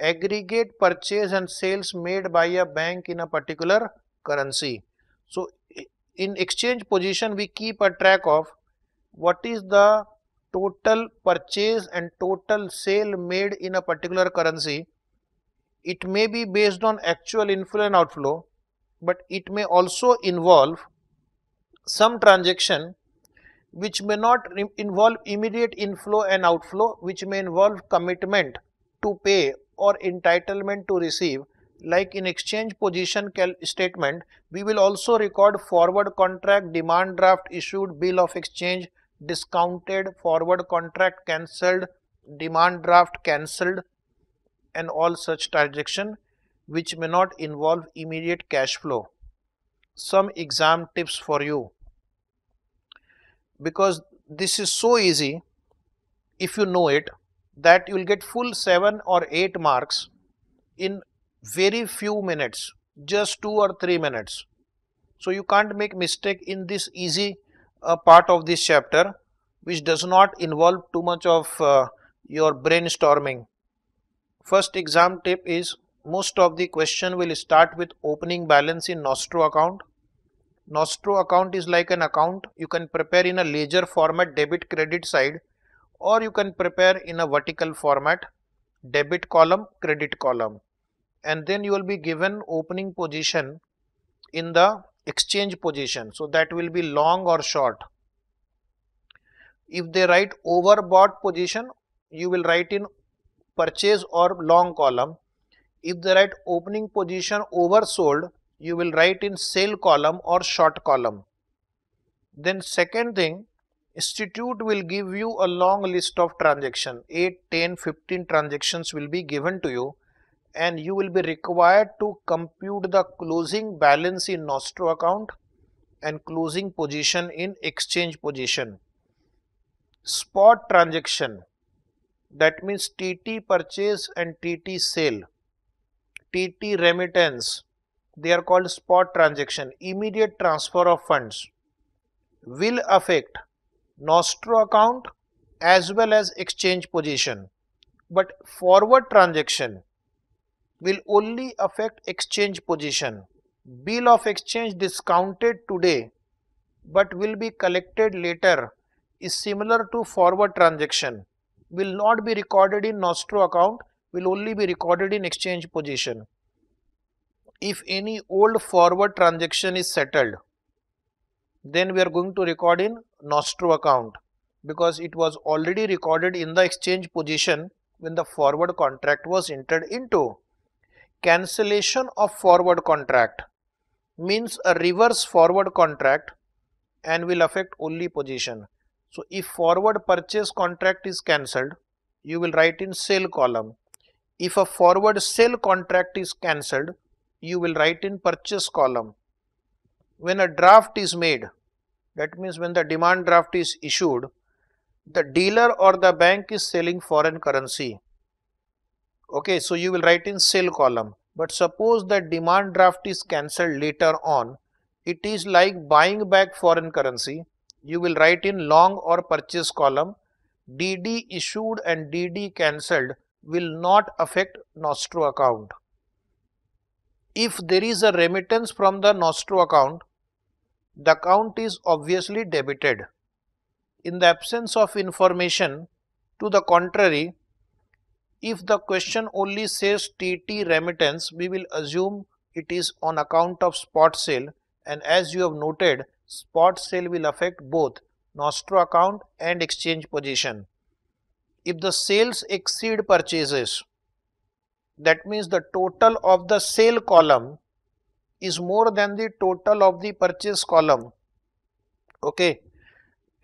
aggregate purchase and sales made by a bank in a particular currency. So in exchange position we keep a track of what is the total purchase and total sale made in a particular currency. It may be based on actual inflow and outflow but it may also involve some transaction which may not involve immediate inflow and outflow which may involve commitment to pay or entitlement to receive like in exchange position statement we will also record forward contract demand draft issued bill of exchange discounted forward contract cancelled demand draft cancelled and all such transaction which may not involve immediate cash flow some exam tips for you because this is so easy if you know it that you will get full 7 or 8 marks in very few minutes, just 2 or 3 minutes. So you can't make mistake in this easy uh, part of this chapter which does not involve too much of uh, your brainstorming. First exam tip is most of the question will start with opening balance in Nostro account. Nostro account is like an account you can prepare in a ledger format debit credit side or you can prepare in a vertical format debit column credit column and then you will be given opening position in the exchange position so that will be long or short if they write overbought position you will write in purchase or long column if they write opening position oversold you will write in sale column or short column then second thing institute will give you a long list of transaction 8 10 15 transactions will be given to you and you will be required to compute the closing balance in nostro account and closing position in exchange position spot transaction that means tt purchase and tt sale tt remittance they are called spot transaction immediate transfer of funds will affect nostro account as well as exchange position but forward transaction will only affect exchange position bill of exchange discounted today but will be collected later is similar to forward transaction will not be recorded in nostro account will only be recorded in exchange position if any old forward transaction is settled then we are going to record in nostro account because it was already recorded in the exchange position when the forward contract was entered into. Cancellation of forward contract means a reverse forward contract and will affect only position. So if forward purchase contract is cancelled, you will write in sale column. If a forward sale contract is cancelled, you will write in purchase column. When a draft is made, that means when the demand draft is issued, the dealer or the bank is selling foreign currency. Okay, so you will write in sale column. But suppose the demand draft is cancelled later on, it is like buying back foreign currency. You will write in long or purchase column. DD issued and DD cancelled will not affect Nostro account. If there is a remittance from the Nostro account, the account is obviously debited. In the absence of information to the contrary, if the question only says TT remittance, we will assume it is on account of spot sale and as you have noted, spot sale will affect both Nostro account and exchange position. If the sales exceed purchases, that means the total of the sale column is more than the total of the purchase column. Okay.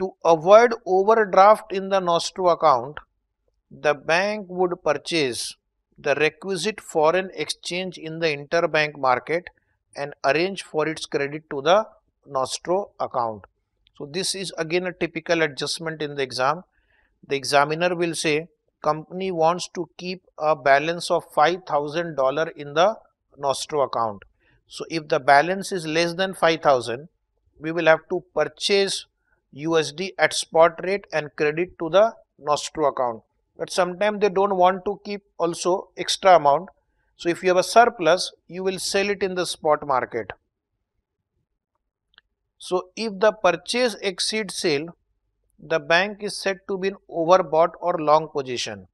To avoid overdraft in the Nostro account, the bank would purchase the requisite foreign exchange in the interbank market and arrange for its credit to the Nostro account. So this is again a typical adjustment in the exam. The examiner will say company wants to keep a balance of $5,000 in the Nostro account. So, if the balance is less than 5000, we will have to purchase USD at spot rate and credit to the Nostro account. But sometimes they don't want to keep also extra amount. So, if you have a surplus, you will sell it in the spot market. So, if the purchase exceeds sale, the bank is said to be in overbought or long position.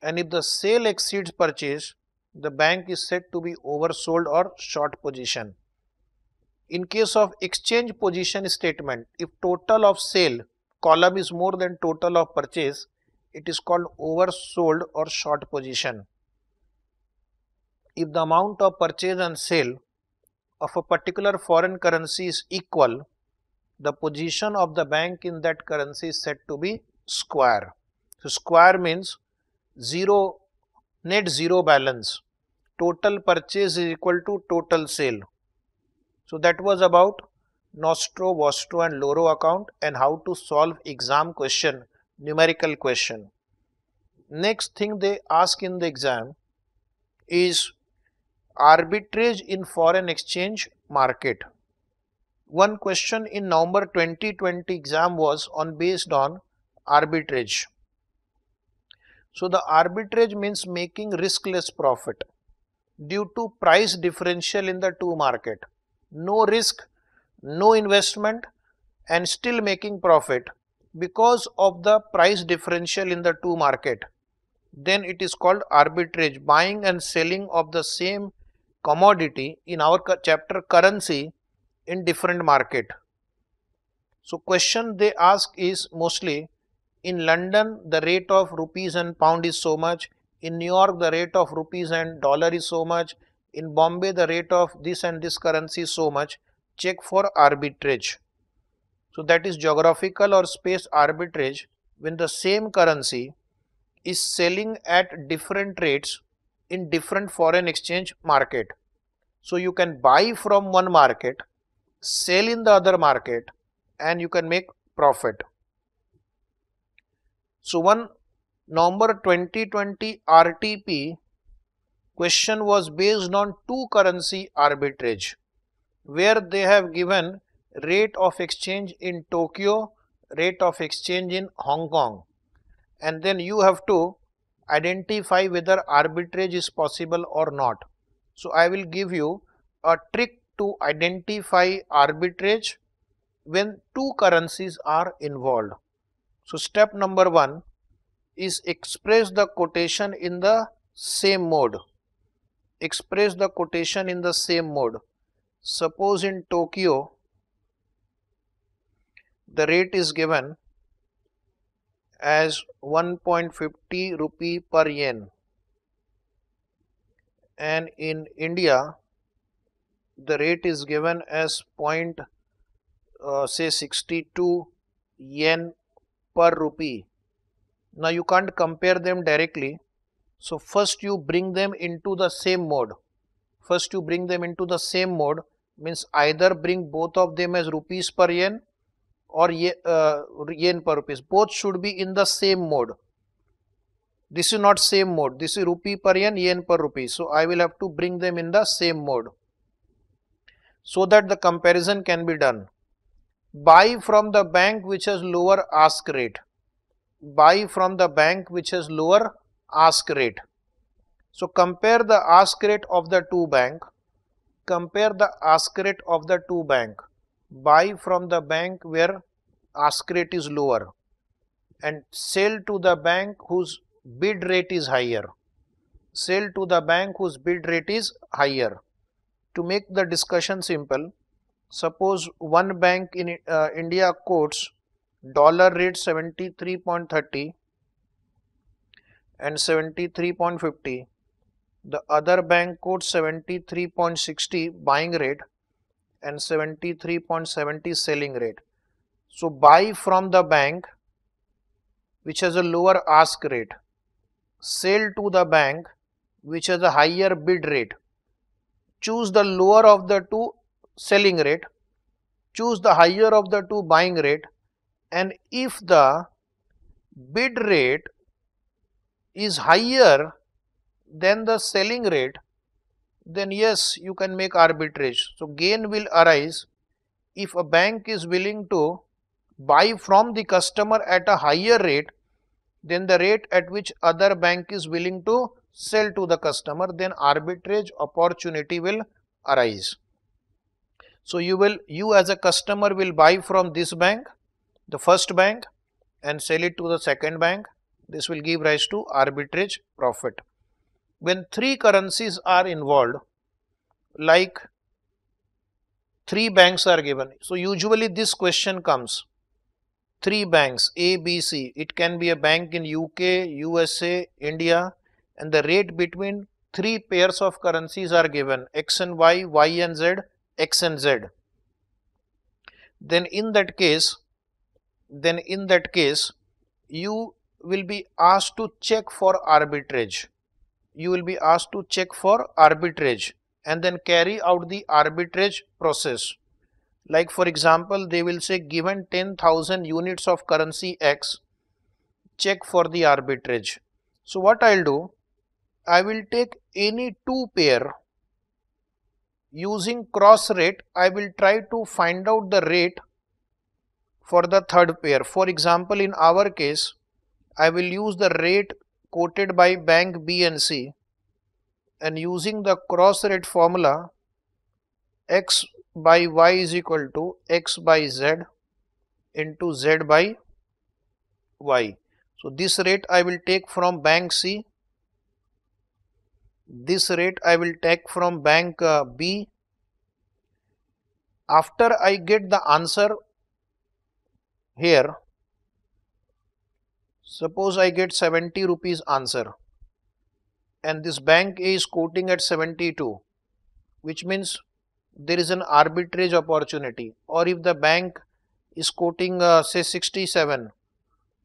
And if the sale exceeds purchase, the bank is said to be oversold or short position. In case of exchange position statement, if total of sale column is more than total of purchase, it is called oversold or short position. If the amount of purchase and sale of a particular foreign currency is equal, the position of the bank in that currency is said to be square. So, square means zero net zero balance total purchase is equal to total sale. So that was about Nostro, Vostro and Loro account and how to solve exam question, numerical question. Next thing they ask in the exam is arbitrage in foreign exchange market. One question in November 2020 exam was on based on arbitrage. So the arbitrage means making riskless profit due to price differential in the two market. No risk, no investment and still making profit because of the price differential in the two market. Then it is called arbitrage, buying and selling of the same commodity in our chapter currency in different market. So question they ask is mostly in London the rate of rupees and pound is so much, in New York the rate of rupees and dollar is so much, in Bombay the rate of this and this currency is so much, check for arbitrage. So that is geographical or space arbitrage when the same currency is selling at different rates in different foreign exchange market. So you can buy from one market, sell in the other market and you can make profit. So one November 2020 RTP question was based on two currency arbitrage where they have given rate of exchange in Tokyo, rate of exchange in Hong Kong and then you have to identify whether arbitrage is possible or not. So I will give you a trick to identify arbitrage when two currencies are involved. So step number one, is express the quotation in the same mode. Express the quotation in the same mode. Suppose in Tokyo, the rate is given as 1.50 rupee per yen and in India the rate is given as point uh, say 62 yen per rupee now you can't compare them directly. So first you bring them into the same mode. First you bring them into the same mode means either bring both of them as rupees per yen or uh, yen, per rupees. Both should be in the same mode. This is not same mode. This is rupee per yen, yen per rupee. So I will have to bring them in the same mode so that the comparison can be done. Buy from the bank which has lower ask rate buy from the bank which has lower ask rate. So compare the ask rate of the two bank, compare the ask rate of the two bank, buy from the bank where ask rate is lower and sell to the bank whose bid rate is higher. Sell to the bank whose bid rate is higher. To make the discussion simple, suppose one bank in uh, India quotes dollar rate 73.30 and 73.50 the other bank quote 73.60 buying rate and 73.70 selling rate so buy from the bank which has a lower ask rate sell to the bank which has a higher bid rate choose the lower of the two selling rate choose the higher of the two buying rate and if the bid rate is higher than the selling rate then yes you can make arbitrage. So gain will arise if a bank is willing to buy from the customer at a higher rate than the rate at which other bank is willing to sell to the customer then arbitrage opportunity will arise. So you will you as a customer will buy from this bank the first bank and sell it to the second bank. This will give rise to arbitrage profit. When three currencies are involved, like three banks are given. So usually this question comes. Three banks A, B, C. It can be a bank in UK, USA, India and the rate between three pairs of currencies are given X and Y, Y and Z, X and Z. Then in that case then in that case you will be asked to check for arbitrage. You will be asked to check for arbitrage and then carry out the arbitrage process. Like for example, they will say given 10,000 units of currency X, check for the arbitrage. So what I'll do, I will take any two pair using cross rate, I will try to find out the rate for the third pair. For example, in our case, I will use the rate quoted by bank B and C and using the cross rate formula x by y is equal to x by z into z by y. So this rate I will take from bank C, this rate I will take from bank uh, B. After I get the answer here suppose I get 70 rupees answer and this bank is quoting at 72 which means there is an arbitrage opportunity or if the bank is quoting uh, say 67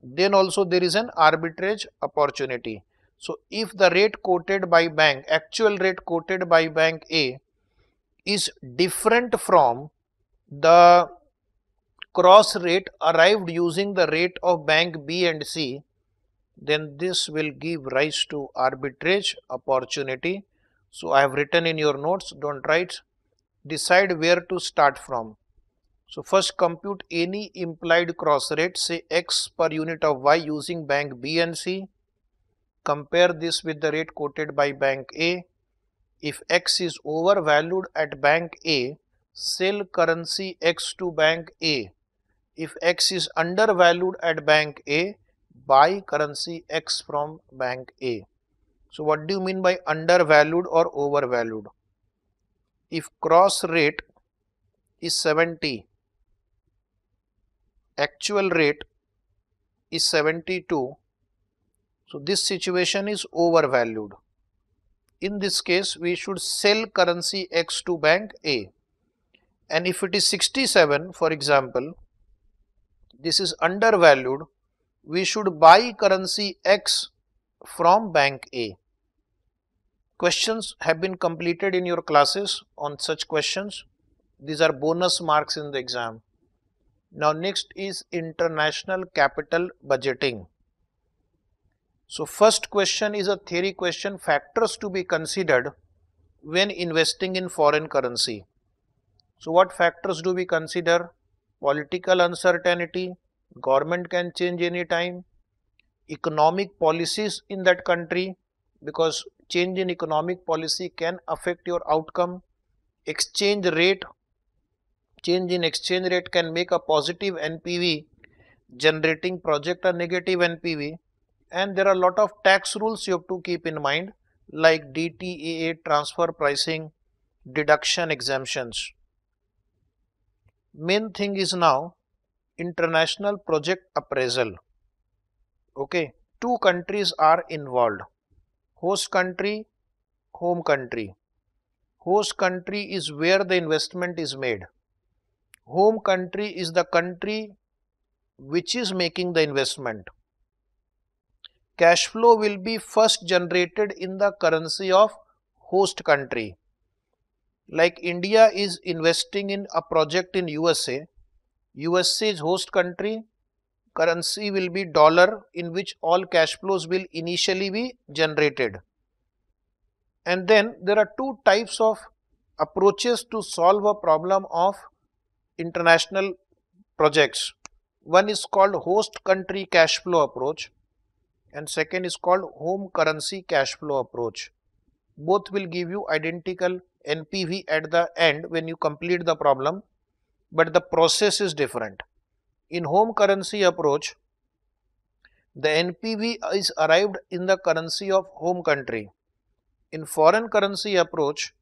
then also there is an arbitrage opportunity. So if the rate quoted by bank actual rate quoted by bank A is different from the cross rate arrived using the rate of bank B and C, then this will give rise to arbitrage opportunity. So I have written in your notes, don't write, decide where to start from. So first compute any implied cross rate say x per unit of y using bank B and C. Compare this with the rate quoted by bank A. If x is overvalued at bank A, sell currency x to bank A if X is undervalued at bank A, buy currency X from bank A. So what do you mean by undervalued or overvalued? If cross rate is 70, actual rate is 72, so this situation is overvalued. In this case, we should sell currency X to bank A. And if it is 67, for example, this is undervalued, we should buy currency X from bank A. Questions have been completed in your classes on such questions. These are bonus marks in the exam. Now next is international capital budgeting. So first question is a theory question factors to be considered when investing in foreign currency. So what factors do we consider? political uncertainty, government can change any time, economic policies in that country because change in economic policy can affect your outcome, exchange rate, change in exchange rate can make a positive NPV, generating project a negative NPV and there are a lot of tax rules you have to keep in mind like DTAA transfer pricing, deduction exemptions main thing is now international project appraisal okay two countries are involved host country home country host country is where the investment is made home country is the country which is making the investment cash flow will be first generated in the currency of host country like India is investing in a project in USA, USA is host country, currency will be dollar in which all cash flows will initially be generated. And then there are two types of approaches to solve a problem of international projects. One is called host country cash flow approach and second is called home currency cash flow approach. Both will give you identical NPV at the end when you complete the problem, but the process is different. In home currency approach, the NPV is arrived in the currency of home country. In foreign currency approach,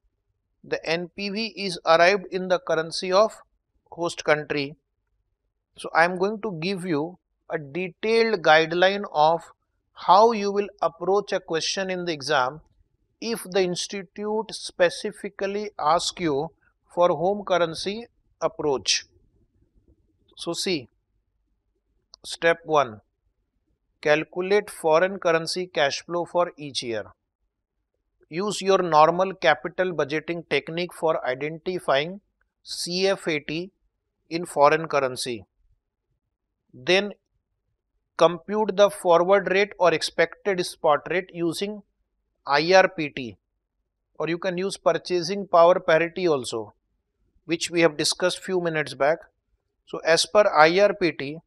the NPV is arrived in the currency of host country. So I am going to give you a detailed guideline of how you will approach a question in the exam if the institute specifically asks you for home currency approach. So see, step 1, calculate foreign currency cash flow for each year. Use your normal capital budgeting technique for identifying CFAT in foreign currency. Then compute the forward rate or expected spot rate using IRPT or you can use purchasing power parity also which we have discussed few minutes back. So as per IRPT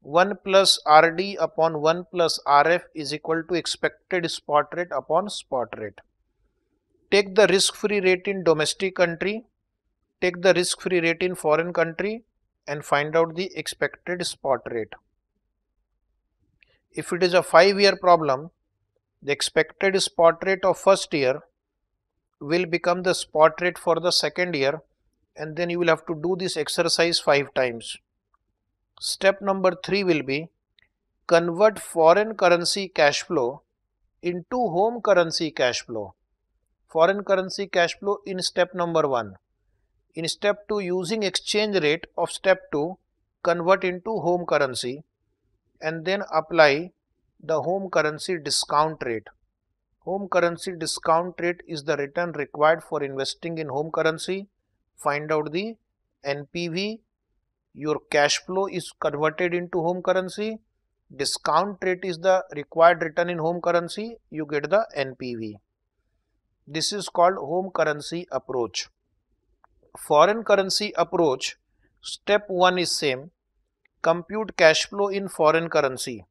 1 plus RD upon 1 plus RF is equal to expected spot rate upon spot rate. Take the risk free rate in domestic country, take the risk free rate in foreign country and find out the expected spot rate. If it is a 5 year problem, the expected spot rate of first year will become the spot rate for the second year and then you will have to do this exercise 5 times. Step number 3 will be convert foreign currency cash flow into home currency cash flow. Foreign currency cash flow in step number 1. In step 2 using exchange rate of step 2 convert into home currency and then apply the home currency discount rate. Home currency discount rate is the return required for investing in home currency. Find out the NPV. Your cash flow is converted into home currency. Discount rate is the required return in home currency. You get the NPV. This is called home currency approach. Foreign currency approach. Step 1 is same. Compute cash flow in foreign currency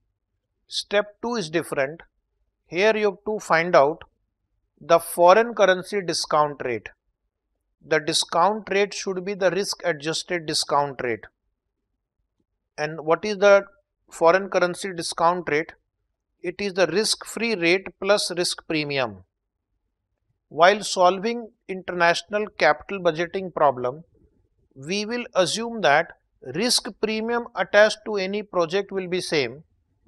Step 2 is different. Here you have to find out the foreign currency discount rate. The discount rate should be the risk adjusted discount rate. And what is the foreign currency discount rate? It is the risk free rate plus risk premium. While solving international capital budgeting problem, we will assume that risk premium attached to any project will be same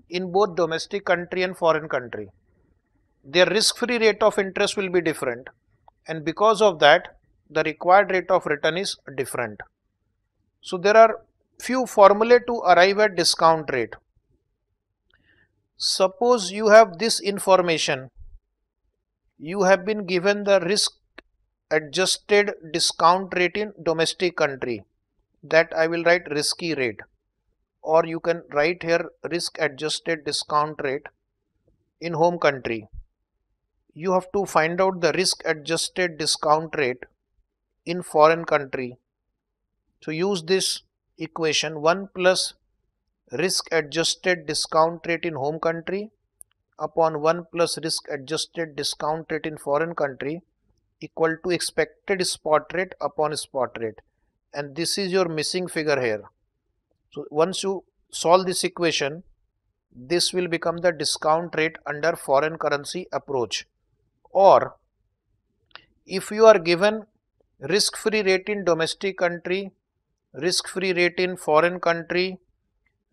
in both domestic country and foreign country. Their risk-free rate of interest will be different and because of that the required rate of return is different. So there are few formulae to arrive at discount rate. Suppose you have this information, you have been given the risk adjusted discount rate in domestic country that I will write risky rate or you can write here risk adjusted discount rate in home country. You have to find out the risk adjusted discount rate in foreign country. So use this equation 1 plus risk adjusted discount rate in home country upon 1 plus risk adjusted discount rate in foreign country equal to expected spot rate upon spot rate and this is your missing figure here so, once you solve this equation, this will become the discount rate under foreign currency approach or if you are given risk free rate in domestic country, risk free rate in foreign country,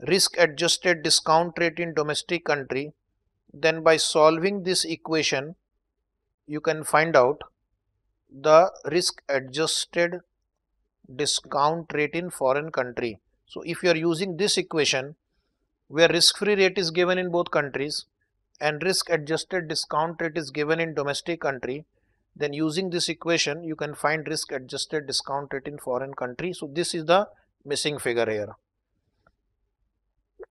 risk adjusted discount rate in domestic country, then by solving this equation, you can find out the risk adjusted discount rate in foreign country so, if you are using this equation where risk free rate is given in both countries and risk adjusted discount rate is given in domestic country, then using this equation you can find risk adjusted discount rate in foreign country. So, this is the missing figure here.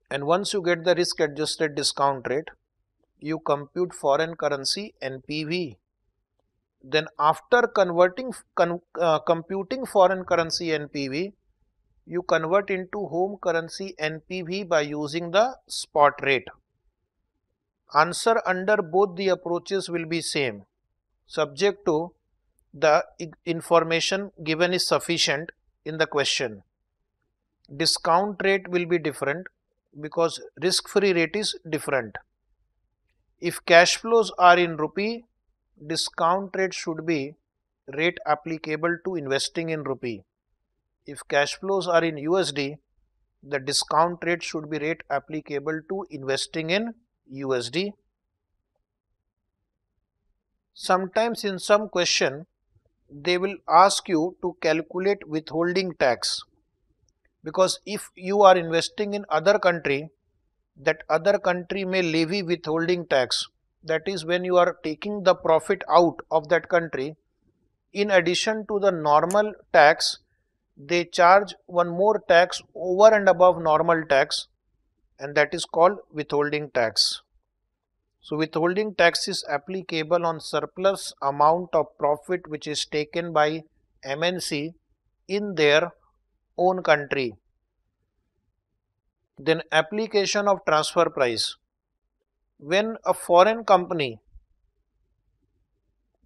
And once you get the risk adjusted discount rate, you compute foreign currency NPV. Then after converting, con, uh, computing foreign currency NPV, you convert into home currency NPV by using the spot rate. Answer under both the approaches will be same, subject to the information given is sufficient in the question. Discount rate will be different because risk-free rate is different. If cash flows are in rupee, discount rate should be rate applicable to investing in rupee if cash flows are in USD, the discount rate should be rate applicable to investing in USD. Sometimes in some question, they will ask you to calculate withholding tax because if you are investing in other country, that other country may levy withholding tax. That is when you are taking the profit out of that country. In addition to the normal tax, they charge one more tax over and above normal tax and that is called withholding tax. So withholding tax is applicable on surplus amount of profit which is taken by MNC in their own country. Then application of transfer price. When a foreign company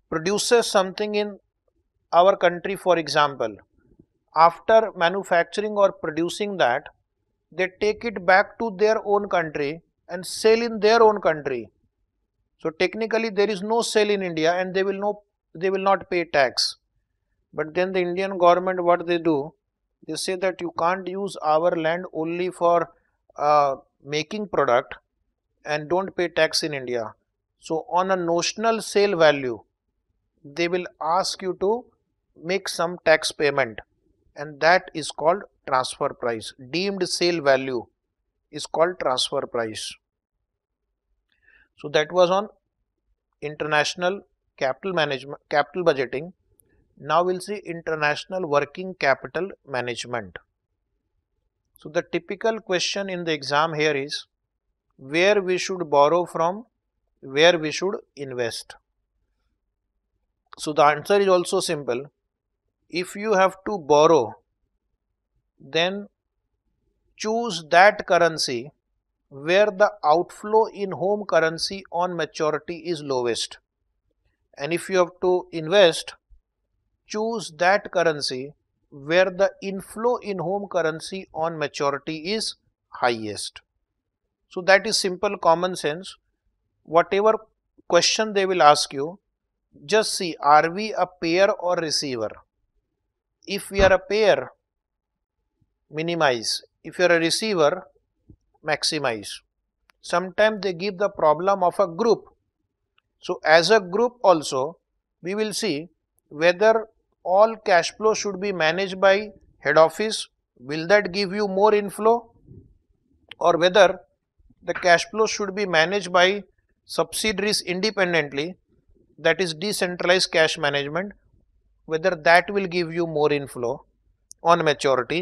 produces something in our country for example after manufacturing or producing that, they take it back to their own country and sell in their own country. So technically there is no sale in India and they will no they will not pay tax. But then the Indian government what they do, they say that you can't use our land only for uh, making product and don't pay tax in India. So on a notional sale value, they will ask you to make some tax payment and that is called transfer price. Deemed sale value is called transfer price. So that was on international capital management, capital budgeting. Now we'll see international working capital management. So the typical question in the exam here is where we should borrow from, where we should invest. So the answer is also simple if you have to borrow then choose that currency where the outflow in home currency on maturity is lowest and if you have to invest choose that currency where the inflow in home currency on maturity is highest. So that is simple common sense. Whatever question they will ask you, just see are we a payer or receiver? if we are a payer minimize if you are a receiver maximize sometimes they give the problem of a group so as a group also we will see whether all cash flow should be managed by head office will that give you more inflow or whether the cash flow should be managed by subsidiaries independently that is decentralized cash management whether that will give you more inflow on maturity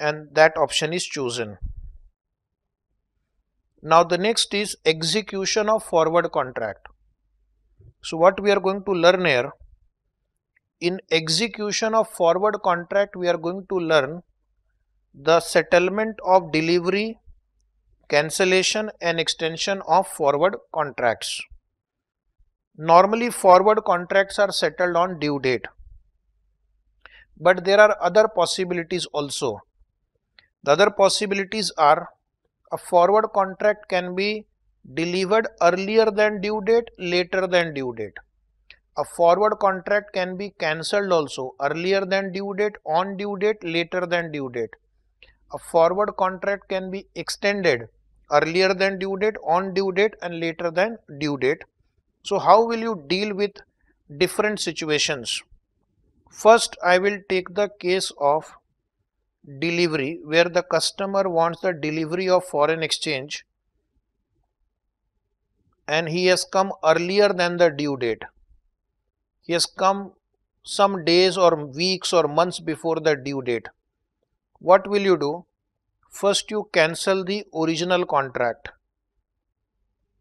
and that option is chosen. Now the next is execution of forward contract. So what we are going to learn here, in execution of forward contract we are going to learn the settlement of delivery, cancellation and extension of forward contracts. Normally forward contracts are settled on due date. But there are other possibilities also. The other possibilities are a forward contract can be delivered earlier than due date, later than due date. A forward contract can be cancelled also earlier than due date, on due date, later than due date. A forward contract can be extended earlier than due date, on due date and later than due date. So how will you deal with different situations? First, I will take the case of delivery where the customer wants the delivery of foreign exchange and he has come earlier than the due date. He has come some days or weeks or months before the due date. What will you do? First you cancel the original contract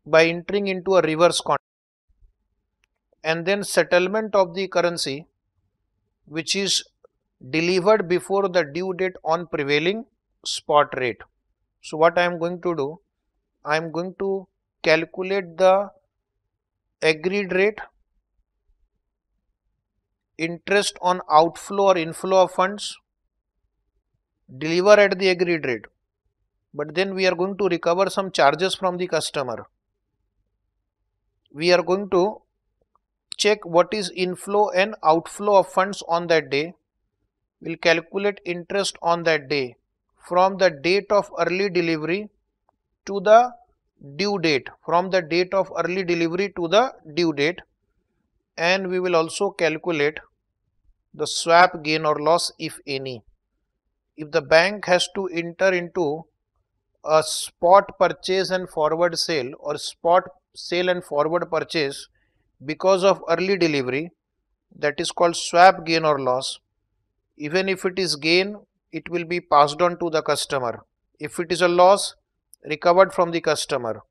by entering into a reverse contract and then settlement of the currency which is delivered before the due date on prevailing spot rate. So what I am going to do, I am going to calculate the agreed rate, interest on outflow or inflow of funds, deliver at the agreed rate, but then we are going to recover some charges from the customer. We are going to check what is inflow and outflow of funds on that day. We'll calculate interest on that day from the date of early delivery to the due date from the date of early delivery to the due date and we will also calculate the swap gain or loss if any. If the bank has to enter into a spot purchase and forward sale or spot sale and forward purchase because of early delivery that is called swap gain or loss even if it is gain it will be passed on to the customer if it is a loss recovered from the customer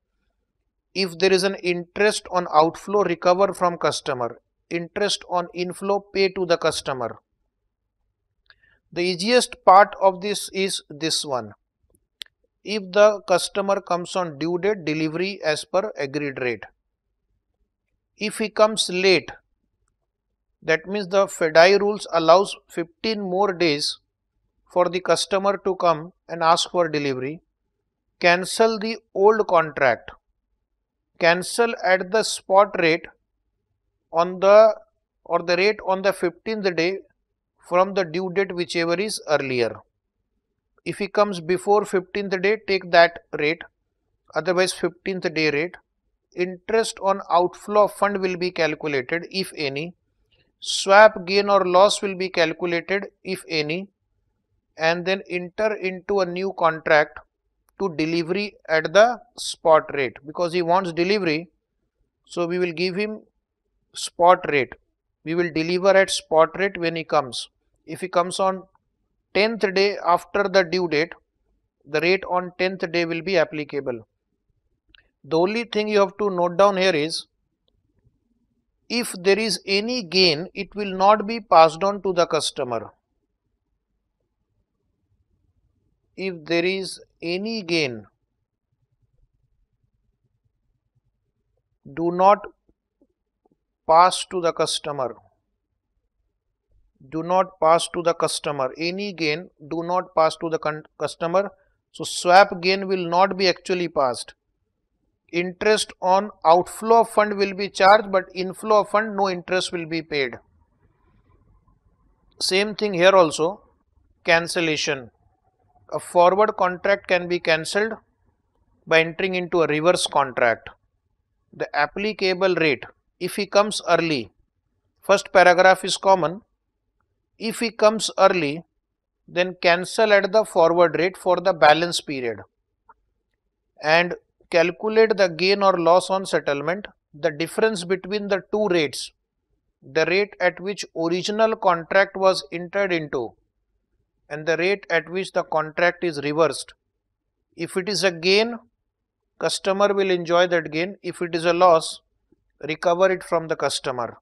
if there is an interest on outflow recover from customer interest on inflow pay to the customer the easiest part of this is this one if the customer comes on due date delivery as per agreed rate if he comes late that means the FEDAI rules allows 15 more days for the customer to come and ask for delivery cancel the old contract cancel at the spot rate on the or the rate on the 15th day from the due date whichever is earlier if he comes before 15th day take that rate otherwise 15th day rate interest on outflow of fund will be calculated if any swap gain or loss will be calculated if any and then enter into a new contract to delivery at the spot rate because he wants delivery so we will give him spot rate we will deliver at spot rate when he comes if he comes on 10th day after the due date the rate on 10th day will be applicable the only thing you have to note down here is if there is any gain, it will not be passed on to the customer. If there is any gain, do not pass to the customer. Do not pass to the customer. Any gain, do not pass to the customer. So swap gain will not be actually passed interest on outflow of fund will be charged but inflow of fund no interest will be paid. Same thing here also cancellation. A forward contract can be cancelled by entering into a reverse contract. The applicable rate if he comes early first paragraph is common if he comes early then cancel at the forward rate for the balance period and calculate the gain or loss on settlement, the difference between the two rates, the rate at which original contract was entered into and the rate at which the contract is reversed. If it is a gain, customer will enjoy that gain. If it is a loss, recover it from the customer.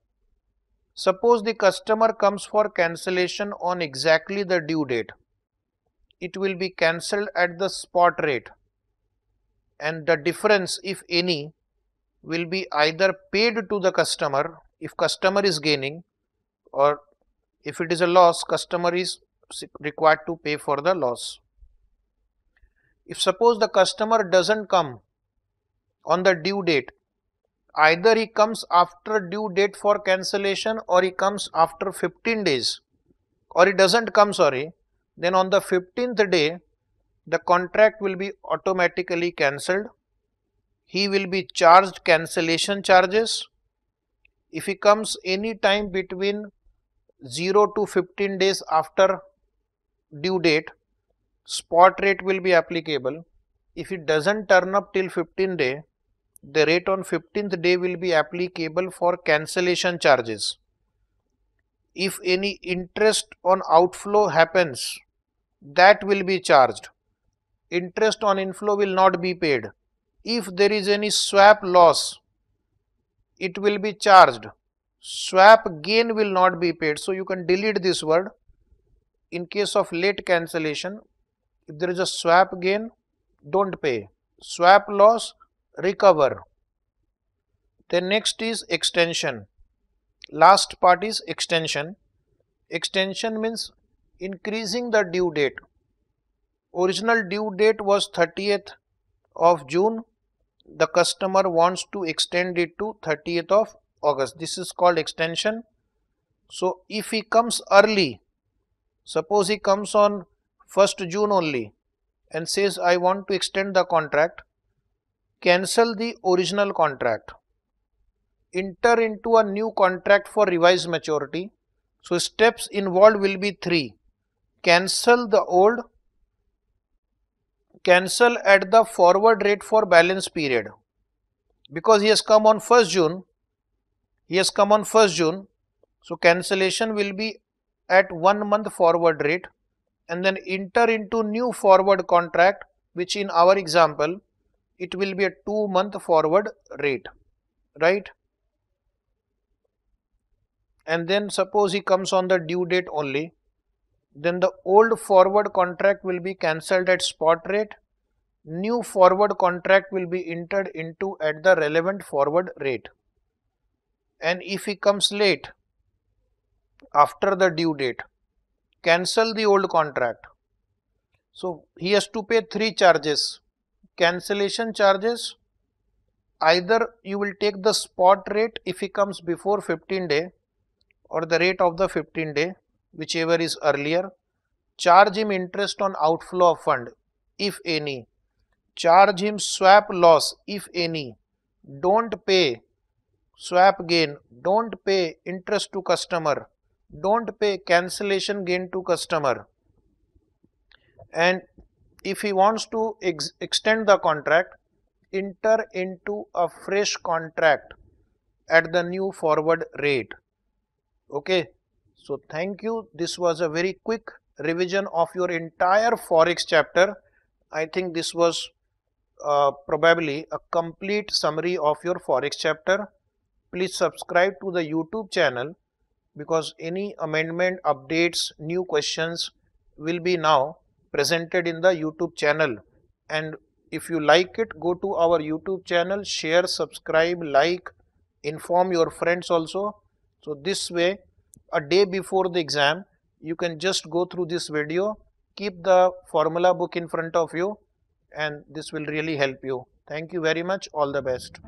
Suppose the customer comes for cancellation on exactly the due date. It will be cancelled at the spot rate and the difference if any will be either paid to the customer if customer is gaining or if it is a loss customer is required to pay for the loss. If suppose the customer doesn't come on the due date either he comes after due date for cancellation or he comes after 15 days or he doesn't come sorry then on the 15th day the contract will be automatically cancelled. He will be charged cancellation charges. If he comes any time between 0 to 15 days after due date, spot rate will be applicable. If it doesn't turn up till 15 day, the rate on 15th day will be applicable for cancellation charges. If any interest on outflow happens, that will be charged interest on inflow will not be paid. If there is any swap loss, it will be charged. Swap gain will not be paid. So you can delete this word. In case of late cancellation, if there is a swap gain, don't pay. Swap loss, recover. Then next is extension. Last part is extension. Extension means increasing the due date original due date was 30th of June the customer wants to extend it to 30th of August this is called extension so if he comes early suppose he comes on 1st June only and says I want to extend the contract cancel the original contract enter into a new contract for revised maturity so steps involved will be three cancel the old cancel at the forward rate for balance period because he has come on 1st June he has come on 1st June so cancellation will be at one month forward rate and then enter into new forward contract which in our example it will be a two month forward rate right and then suppose he comes on the due date only then the old forward contract will be cancelled at spot rate, new forward contract will be entered into at the relevant forward rate. And if he comes late after the due date, cancel the old contract. So he has to pay three charges, cancellation charges, either you will take the spot rate if he comes before 15 day or the rate of the 15 day whichever is earlier. Charge him interest on outflow of fund, if any. Charge him swap loss, if any. Don't pay swap gain. Don't pay interest to customer. Don't pay cancellation gain to customer. And if he wants to ex extend the contract, enter into a fresh contract at the new forward rate okay so thank you. This was a very quick revision of your entire forex chapter. I think this was uh, probably a complete summary of your forex chapter. Please subscribe to the YouTube channel because any amendment, updates, new questions will be now presented in the YouTube channel. And if you like it, go to our YouTube channel, share, subscribe, like, inform your friends also. So this way a day before the exam, you can just go through this video, keep the formula book in front of you and this will really help you. Thank you very much. All the best.